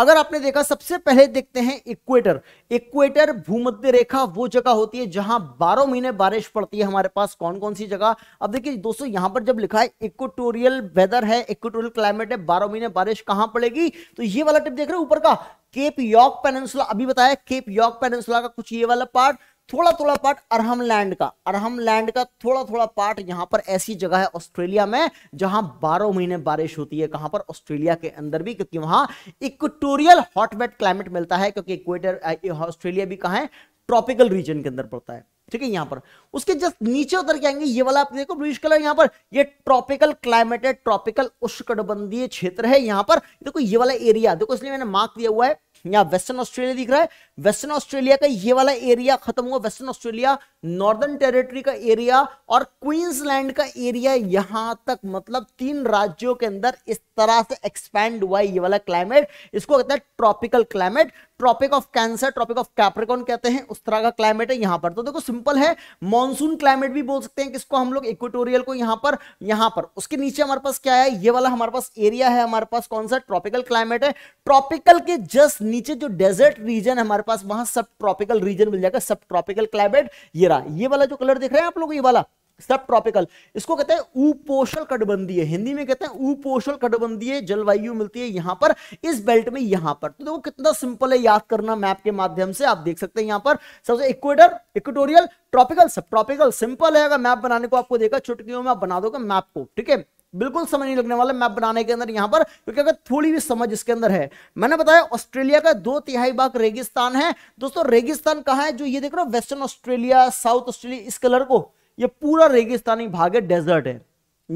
अगर आपने देखा सबसे पहले देखते हैं इक्वेटर इक्वेटर भूमध्य रेखा वो जगह होती है जहां 12 महीने बारिश पड़ती है हमारे पास कौन कौन सी जगह अब देखिए दोस्तों यहां पर जब लिखा है इक्वेटोरियल वेदर है इक्वेटोरियल क्लाइमेट है 12 महीने बारिश कहां पड़ेगी तो ये वाला टिप देख रहे हो ऊपर का केप यॉक पेनसुला अभी बताया केप यॉक पेनसुला का कुछ ये वाला पार्ट थोड़ा थोड़ा पार्ट अरहम लैंड का अरहम लैंड का थोड़ा थोड़ा पार्ट यहां पर ऐसी जगह है ऑस्ट्रेलिया में जहां बारह महीने बारिश होती है कहां पर ऑस्ट्रेलिया के अंदर भी क्योंकि वहां इक्वेटोरियल हॉटवेट क्लाइमेट मिलता है क्योंकि इक्वेटर ऑस्ट्रेलिया भी कहा है ट्रॉपिकल रीजन के अंदर पड़ता है ठीक है यहां पर उसके जस्ट नीचे उतर के आएंगे ये वाला आप देखो ब्लूश कलर यहां पर ये ट्रॉपिकल क्लाइमेट है ट्रॉपिकल उष्णकटिबंधीय क्षेत्र है यहां पर देखो ये वाला एरिया देखो इसलिए मैंने मार्क दिया हुआ है यहाँ वेस्टर्न ऑस्ट्रेलिया दिख रहा है वेस्टर्न ऑस्ट्रेलिया का ये वाला एरिया खत्म हुआ वेस्टर्न ऑस्ट्रेलिया नॉर्दर्न टेरिटरी का एरिया और क्वींसलैंड का एरिया यहां तक मतलब तीन राज्यों के अंदर इस तरह से एक्सपैंड हुआ है ये वाला क्लाइमेट इसको कहते हैं tropical climate tropic of Cancer tropic of Capricorn कहते हैं उस तरह का क्लाइमेट है यहाँ पर तो देखो सिंपल है मॉनसून क्लाइमेट भी बोल सकते हैं किसको हम लोग इक्वेटोरियल को यहां पर यहाँ पर उसके नीचे हमारे पास क्या है ये वाला हमारे पास एरिया है हमारे पास कौन सा ट्रॉपिकल क्लाइमेट है ट्रॉपिकल के जस्ट नीचे जो डेजर्ट रीजन है हमारे पास वहां सब ट्रॉपिकल रीजन मिल जाएगा सब ट्रॉपिकल क्लाइमेट ये रहा ये वाला जो कलर देख रहे हैं आप लोग ये वाला सब ट्रॉपिकल इसको कहते हैं उपोषण कटबंधीय हिंदी में कहते हैं उपोषण कटबंधीय जलवायु मिलती है यहां पर इस बेल्ट में यहां पर तो देखो कितना सिंपल है याद करना मैप के माध्यम से आप देख सकते हैं यहां पर सबसे equator equatorial tropical subtropical simple है अगर मैप बनाने को आपको देखा चुटकियों में आप बना दोगे मैप को ठीक है बिल्कुल समझ नहीं लगने वाला मैप बनाने के अंदर यहां पर क्योंकि अगर थोड़ी भी समझ इसके अंदर है मैंने बताया ऑस्ट्रेलिया का दो तिहाई भाग रेगिस्तान है दोस्तों रेगिस्तान कहा है जो ये देख रहे हो वेस्टर्न ऑस्ट्रेलिया साउथ ऑस्ट्रेलिया इस कलर को ये पूरा रेगिस्तानी भाग है डेजर्ट है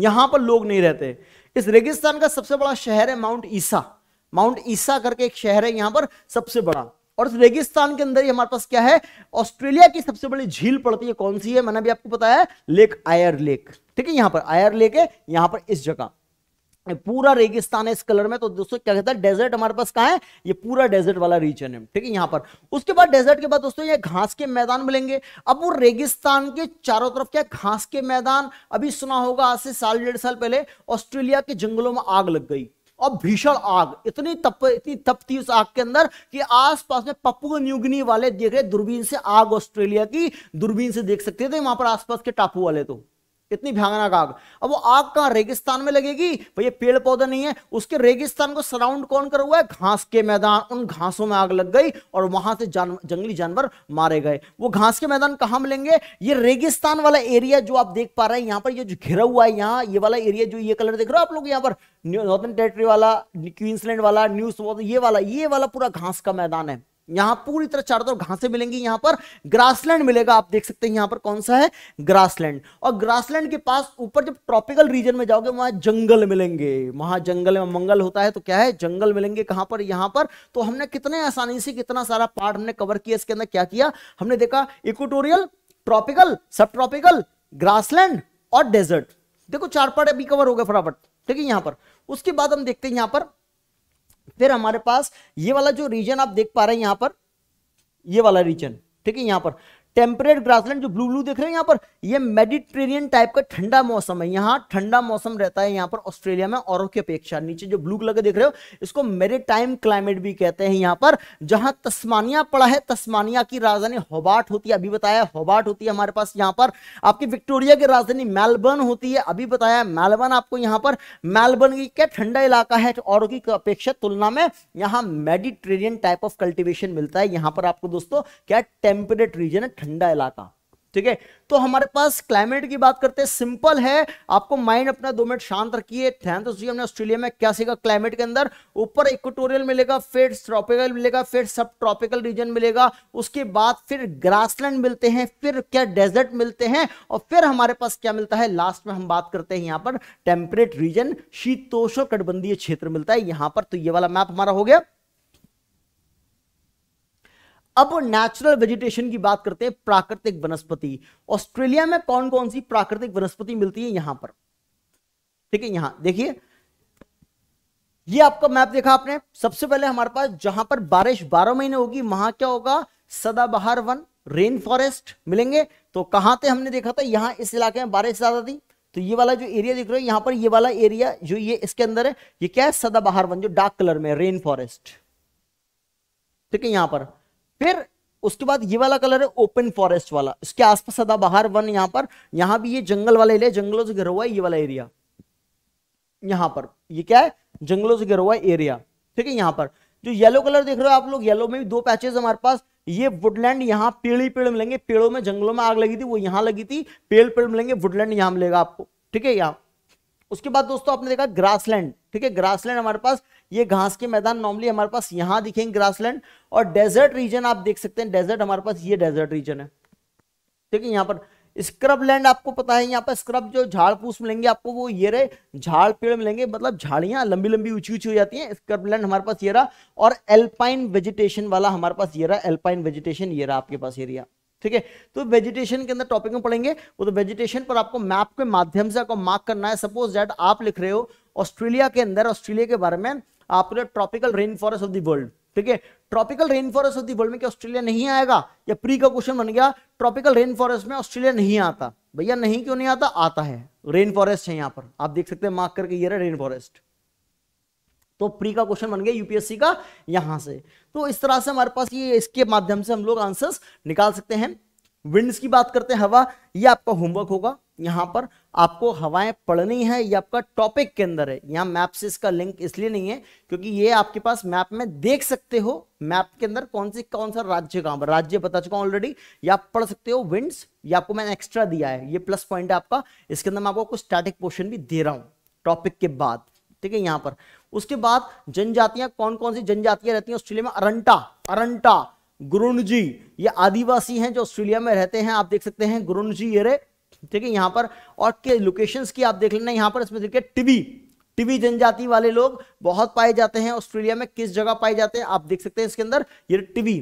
यहां पर लोग नहीं रहते इस रेगिस्तान का सबसे बड़ा शहर है माउंट ईसा माउंट ईसा करके एक शहर है यहां पर सबसे बड़ा और इस रेगिस्तान के अंदर ही हमारे पास क्या है ऑस्ट्रेलिया की सबसे बड़ी झील पड़ती है कौन सी है मैंने भी आपको बताया लेक आयर लेक ठीक है यहां पर आयर लेक है यहां पर इस जगह पूरा रेगिस्तान है इस कलर में तो दोस्तों क्या कहता है डेजर्ट हमारे पास कहा है ये पूरा डेजर्ट वाला रीजन है ठीक है यहां पर उसके बाद डेजर्ट के बाद दोस्तों ये घास के मैदान मिलेंगे अब वो रेगिस्तान के चारों तरफ क्या घास के मैदान अभी सुना होगा आज से साल डेढ़ साल पहले ऑस्ट्रेलिया के जंगलों में आग लग गई और भीषण आग इतनी तप इतनी तप थी उस आग के अंदर कि आसपास में पप्पू न्यूगनी वाले देख रहे दूरबीन से आग ऑस्ट्रेलिया की दूरबीन से देख सकते थे वहां पर आसपास के टापू वाले तो इतनी भयानक आग अब वो आग कहाँ रेगिस्तान में लगेगी भैया पेड़ पौधे नहीं है उसके रेगिस्तान को सराउंड कौन कर हुआ है घास के मैदान उन घासों में आग लग गई और वहां से जान, जंगली जानवर मारे गए वो घास के मैदान कहाँ मिलेंगे ये रेगिस्तान वाला एरिया जो आप देख पा रहे हैं यहाँ पर ये जो घिरा हुआ है यहाँ ये वाला एरिया जो ये कलर देख रहे हो आप लोग यहाँ पर नॉर्थन टेरिटरी वाला क्वींसलैंड वाला न्यूज ये वाला ये वाला पूरा घास का मैदान है यहां पूरी तरह चारों तरफ घासें मिलेंगी यहां पर ग्रासलैंड मिलेगा आप देख सकते हैं यहां पर कौन सा है ग्रासलैंड और ग्रासलैंड के पास ऊपर जब ट्रॉपिकल रीजन में जाओगे वहां जंगल मिलेंगे वहां जंगल में मंगल होता है तो क्या है जंगल मिलेंगे कहां पर यहां पर तो हमने कितने आसानी से कितना सारा पार्ट हमने कवर किया इसके अंदर क्या किया हमने देखा equatorial tropical subtropical grassland और डेजर्ट देखो चार पार्ट अभी कवर हो गए फटाफट ठीक है यहां पर उसके बाद हम देखते हैं यहां पर फिर हमारे पास ये वाला जो रीजन आप देख पा रहे हैं यहां पर ये वाला रीजन ठीक है यहां पर टेम्परेट ग्रासलैंड जो ब्लू ब्लू देख रहे हैं यहाँ पर ये मेडिटेरियन टाइप का ठंडा मौसम है यहाँ ठंडा मौसम रहता है यहाँ पर ऑस्ट्रेलिया में औरों की अपेक्षा नीचे जो ब्लू कलर देख रहे हो इसको मेरे क्लाइमेट भी कहते हैं यहाँ पर जहाँ तस्मानिया पड़ा है तस्मानिया की राजधानी होबाट होती है अभी बताया होबाट होती है हमारे पास यहाँ पर आपकी विक्टोरिया की राजधानी मेलबर्न होती है अभी बताया मेलबर्न आपको यहाँ पर मेलबर्न की क्या ठंडा इलाका है और की अपेक्षा तुलना में यहाँ मेडिटेरियन टाइप ऑफ कल्टिवेशन मिलता है यहाँ पर आपको दोस्तों क्या टेम्परेट रीजन है ठंडा इलाका ठीक है तो हमारे पास क्लाइमेट की बात करते हैं सिंपल है आपको माइंड अपना दो मिनट शांत रखिए तो हमने ऑस्ट्रेलिया में क्या सीखा क्लाइमेट के अंदर ऊपर इक्वेटोरियल मिलेगा फिर ट्रॉपिकल मिलेगा फिर सब ट्रॉपिकल रीजन मिलेगा उसके बाद फिर ग्रासलैंड मिलते हैं फिर क्या डेजर्ट मिलते हैं और फिर हमारे पास क्या मिलता है लास्ट में हम बात करते हैं यहाँ पर टेम्परेट रीजन शीतोषो कटबंधीय क्षेत्र मिलता है यहाँ पर तो ये वाला मैप हमारा हो गया अब नेचुरल वेजिटेशन की बात करते हैं प्राकृतिक वनस्पति ऑस्ट्रेलिया में कौन कौन सी प्राकृतिक वनस्पति मिलती है यहां पर ठीक है यहां देखिए ये आपका मैप देखा आपने सबसे पहले हमारे पास जहां पर बारिश बारह महीने होगी वहां क्या होगा सदाबहार वन रेन फॉरेस्ट मिलेंगे तो कहां थे हमने देखा था यहां इस इलाके में बारिश ज्यादा थी तो ये वाला जो एरिया दिख रहा है यहां पर ये वाला एरिया जो ये इसके अंदर है ये क्या है सदाबहार वन जो डार्क कलर में रेन फॉरेस्ट ठीक है यहां पर फिर उसके बाद ये वाला कलर है ओपन फॉरेस्ट वाला इसके आसपास बाहर वन यहाँ पर यहां भी ये जंगल वाला एरिया जंगलों से घर हुआ ये वाला एरिया यहाँ पर ये क्या है जंगलों से घर हुआ एरिया ठीक है यहां पर जो येलो कलर देख रहे हो आप लोग येलो में भी दो पैचेज हमारे पास ये वुडलैंड यहाँ पेड़ ही पेड़ मिलेंगे पेड़ों में जंगलों में आग लगी थी वो यहां लगी थी पेड़ पेड़ मिलेंगे वुडलैंड यहां मिलेगा आपको ठीक है यहाँ उसके बाद दोस्तों आपने देखा ग्रासलैंड ठीक है ग्रासलैंड हमारे पास ये घास के मैदान नॉर्मली हमारे पास यहां दिखेंगे ग्रासलैंड और डेजर्ट रीजन आप देख सकते हैं डेजर्ट हमारे पास ये डेजर्ट रीजन है ठीक है यहाँ पर स्क्रब लैंड आपको पता है यहाँ पर स्क्रब जो झाड़ फूस मिलेंगे आपको वो ये रहे झाड़ पेड़ मिलेंगे मतलब झाड़ियां लंबी लंबी ऊंची ऊंची हो जाती हैं स्क्रब लैंड हमारे पास ये रहा और एल्पाइन वेजिटेशन वाला हमारे पास ये रहा एल्पाइन वेजिटेशन ये रहा आपके पास एरिया ठीक है तो वेजिटेशन के अंदर टॉपिक में पढ़ेंगे वो तो वेजिटेशन पर आपको मैप के माध्यम से आपको मार्क करना है सपोज दैट आप लिख रहे हो ऑस्ट्रेलिया के अंदर ऑस्ट्रेलिया के बारे में आपने tropical rain forest of the world ठीक है ट्रॉपिकल रेन फॉरेस्ट ऑफ दर्ल्ड वर्ल्ड में क्या ऑस्ट्रेलिया नहीं आएगा या प्री का क्वेश्चन बन गया ट्रॉपिकल रेन फॉरेस्ट में ऑस्ट्रेलिया नहीं आता भैया नहीं क्यों नहीं आता आता है रेन फॉरेस्ट है यहाँ पर आप देख सकते हैं मार्क करके ये रेन फॉरेस्ट तो प्री का क्वेश्चन बन गया यूपीएससी का यहां से तो इस तरह से हमारे पास ये इसके माध्यम से हम लोग आंसर्स निकाल सकते हैं विंड्स की बात करते हैं हवा ये आपका होमवर्क होगा यहाँ पर आपको हवाएं पढ़नी है ये आपका टॉपिक के अंदर है यहाँ मैप से इसका लिंक इसलिए नहीं है क्योंकि ये आपके पास मैप में देख सकते हो मैप के अंदर कौन सी कौन सा राज्य कहाँ पर राज्य बता चुका हूँ ऑलरेडी या आप पढ़ सकते हो विंड्स ये आपको मैंने एक्स्ट्रा दिया है ये प्लस पॉइंट है आपका इसके अंदर मैं आपको कुछ स्टैटिक पोर्शन भी दे रहा हूँ टॉपिक के बाद ठीक है यहाँ पर उसके बाद जनजातियां कौन कौन सी जनजातियां रहती हैं ऑस्ट्रेलिया में अरंटा अरंटा जी ये आदिवासी हैं जो ऑस्ट्रेलिया में रहते हैं आप देख सकते हैं गुरुण ये रहे ठीक है यहां पर और के लोकेशंस की आप देख लेना यहां पर इसमें देखिए टिबी टिबी जनजाति वाले लोग बहुत पाए जाते हैं ऑस्ट्रेलिया में किस जगह पाए जाते हैं आप देख सकते हैं इसके अंदर ये टिबी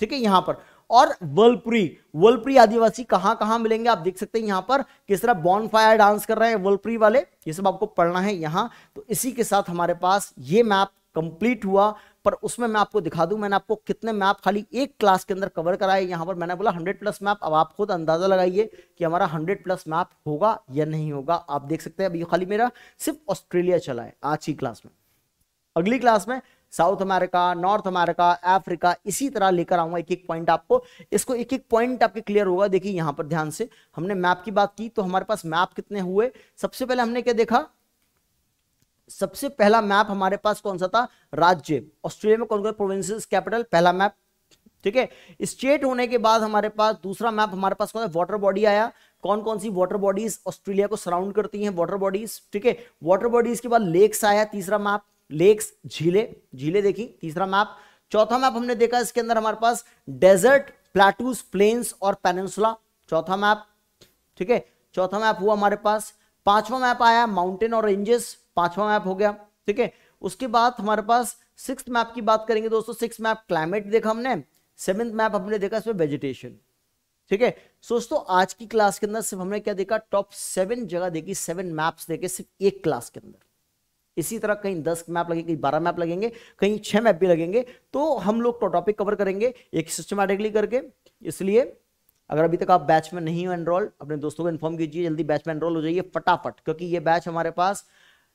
ठीक है यहां पर और वलपुरी वलपुरी आदिवासी कहां कहां मिलेंगे आप देख सकते हैं यहां पर किस तरह बॉन फायर डांस कर रहे हैं वलपुरी वाले ये सब आपको पढ़ना है यहां तो इसी के साथ हमारे पास ये मैप कंप्लीट हुआ पर उसमें मैं आपको दिखा दूं मैंने आपको कितने मैप खाली एक क्लास के अंदर कवर कराए यहाँ पर मैंने बोला हंड्रेड प्लस मैप अब आप खुद अंदाजा लगाइए कि हमारा हंड्रेड प्लस मैप होगा या नहीं होगा आप देख सकते हैं अभी खाली मेरा सिर्फ ऑस्ट्रेलिया चला है आज की क्लास में अगली क्लास में South America North America Africa इसी तरह लेकर आऊंगा एक एक पॉइंट आपको इसको एक एक पॉइंट आपके क्लियर होगा देखिए यहां पर ध्यान से हमने मैप की बात की तो हमारे पास मैप कितने हुए सबसे पहले हमने क्या देखा सबसे पहला मैप हमारे पास कौन सा था राज्य ऑस्ट्रेलिया में कौन कौन प्रोविंसेस कैपिटल पहला मैप ठीक है स्टेट होने के बाद हमारे पास दूसरा मैप हमारे पास कौन सा वाटर बॉडी आया कौन कौन सी वाटर बॉडीज ऑस्ट्रेलिया को सराउंड करती हैं वाटर बॉडीज ठीक है वाटर बॉडीज के बाद लेक्स आया तीसरा मैप लेक्स झीले झीले देखी तीसरा मैप चौथा मैप हमने देखा इसके अंदर हमारे पास डेजर्ट प्लाटूस प्लेन्स और पेनसुला चौथा मैप ठीक है चौथा मैप हुआ हमारे पास पांचवा मैप आया माउंटेन और रेंजेस पांचवा मैप हो गया ठीक है उसके बाद हमारे पास सिक्स मैप की बात करेंगे दोस्तों सिक्स मैप क्लाइमेट देखा हमने सेवेंथ मैप हमने देखा इसमें वेजिटेशन ठीक है दोस्तों आज की क्लास के अंदर सिर्फ हमने क्या देखा टॉप सेवन जगह देखी सेवन मैप्स देखे सिर्फ एक क्लास के अंदर इसी तरह कहीं दस मैप लगे कहीं बारह मैप लगेंगे कहीं छह मैप भी लगेंगे तो हम लोग तो टॉपिक कवर करेंगे एक सिस्टमेटिकली करके इसलिए अगर अभी तक आप बैच में नहीं हो एनरोल अपने दोस्तों को इन्फॉर्म कीजिए जल्दी बैच में एनरोल हो जाइए फटाफट क्योंकि ये बैच हमारे पास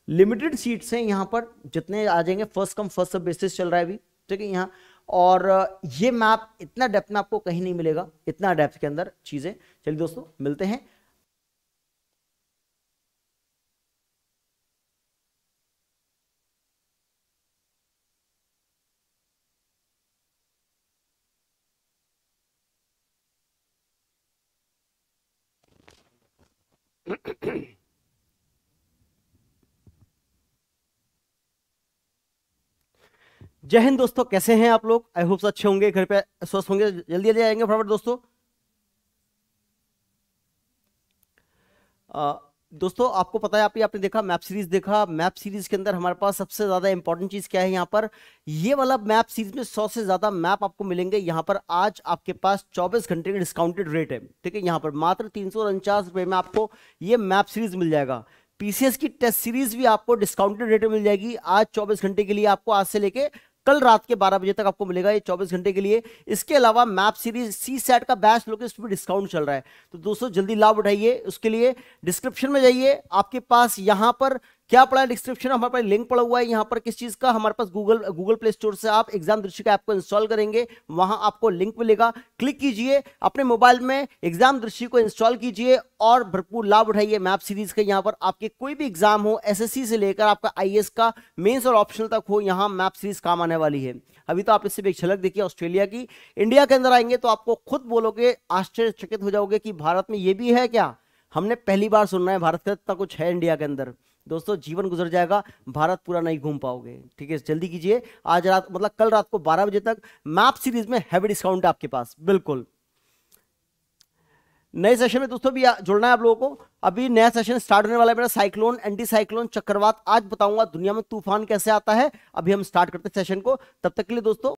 लिमिटेड सीट्स हैं यहाँ पर जितने आ जाएंगे first come first serve basis चल रहा है अभी ठीक है यहाँ और ये मैप इतना डेप्थ में आपको कहीं नहीं मिलेगा इतना डेप्थ के अंदर चीज़ें चलिए दोस्तों मिलते हैं जय हिंद दोस्तों कैसे हैं आप लोग आई होप अच्छे होंगे घर पे स्वस्थ होंगे जल्दी जल्दी आएंगे फटाफट दोस्तों आ, दोस्तों आपको पता है आप ही आपने देखा मैप सीरीज देखा मैप सीरीज के अंदर हमारे पास सबसे ज्यादा इंपॉर्टेंट चीज क्या है यहाँ पर ये वाला मैप सीरीज में सौ से ज्यादा मैप आपको मिलेंगे यहाँ पर आज आपके पास चौबीस घंटे के डिस्काउंटेड रेट है ठीक है यहाँ पर मात्र तीन रुपए में आपको ये मैप सीरीज मिल जाएगा पीसीएस की टेस्ट सीरीज भी आपको डिस्काउंटेड रेट में मिल जाएगी आज 24 घंटे के लिए आपको आज से लेके कल रात के 12 बजे तक आपको मिलेगा ये 24 घंटे के लिए इसके अलावा मैप सीरीज सी सेट का बैच लोग इस पर डिस्काउंट चल रहा है तो दोस्तों जल्दी लाभ उठाइए उसके लिए डिस्क्रिप्शन में जाइए आपके पास यहाँ पर क्या पड़ा है डिस्क्रिप्शन हमारे पास लिंक पड़ा हुआ है यहाँ पर किस चीज का हमारे पास गूगल गूगल प्ले स्टोर से आप एग्जाम दृश्य का ऐप को इंस्टॉल करेंगे वहां आपको लिंक मिलेगा क्लिक कीजिए अपने मोबाइल में एग्जाम दृश्य को इंस्टॉल कीजिए और भरपूर लाभ उठाइए मैप सीरीज का यहाँ पर आपके कोई भी एग्जाम हो एस से लेकर आपका आई का मेन्स और ऑप्शनल तक हो यहाँ मैप सीरीज काम आने वाली है अभी तो आप इससे भी एक झलक देखिए ऑस्ट्रेलिया की इंडिया के अंदर आएंगे तो आपको खुद बोलोगे आश्चर्यचकित हो जाओगे कि भारत में ये भी है क्या हमने पहली बार सुनना है भारत का कुछ है इंडिया के अंदर दोस्तों जीवन गुजर जाएगा भारत पूरा नहीं घूम पाओगे ठीक है जल्दी कीजिए आज रात मतलब कल रात को बारह बजे तक मैप सीरीज में हैवी डिस्काउंट आपके पास बिल्कुल नए सेशन में दोस्तों भी जुड़ना है आप लोगों को अभी नया सेशन स्टार्ट होने वाला है मेरा साइक्लोन एंटी साइक्लोन चक्रवात आज बताऊंगा दुनिया में तूफान कैसे आता है अभी हम स्टार्ट करते सेशन को तब तक के लिए दोस्तों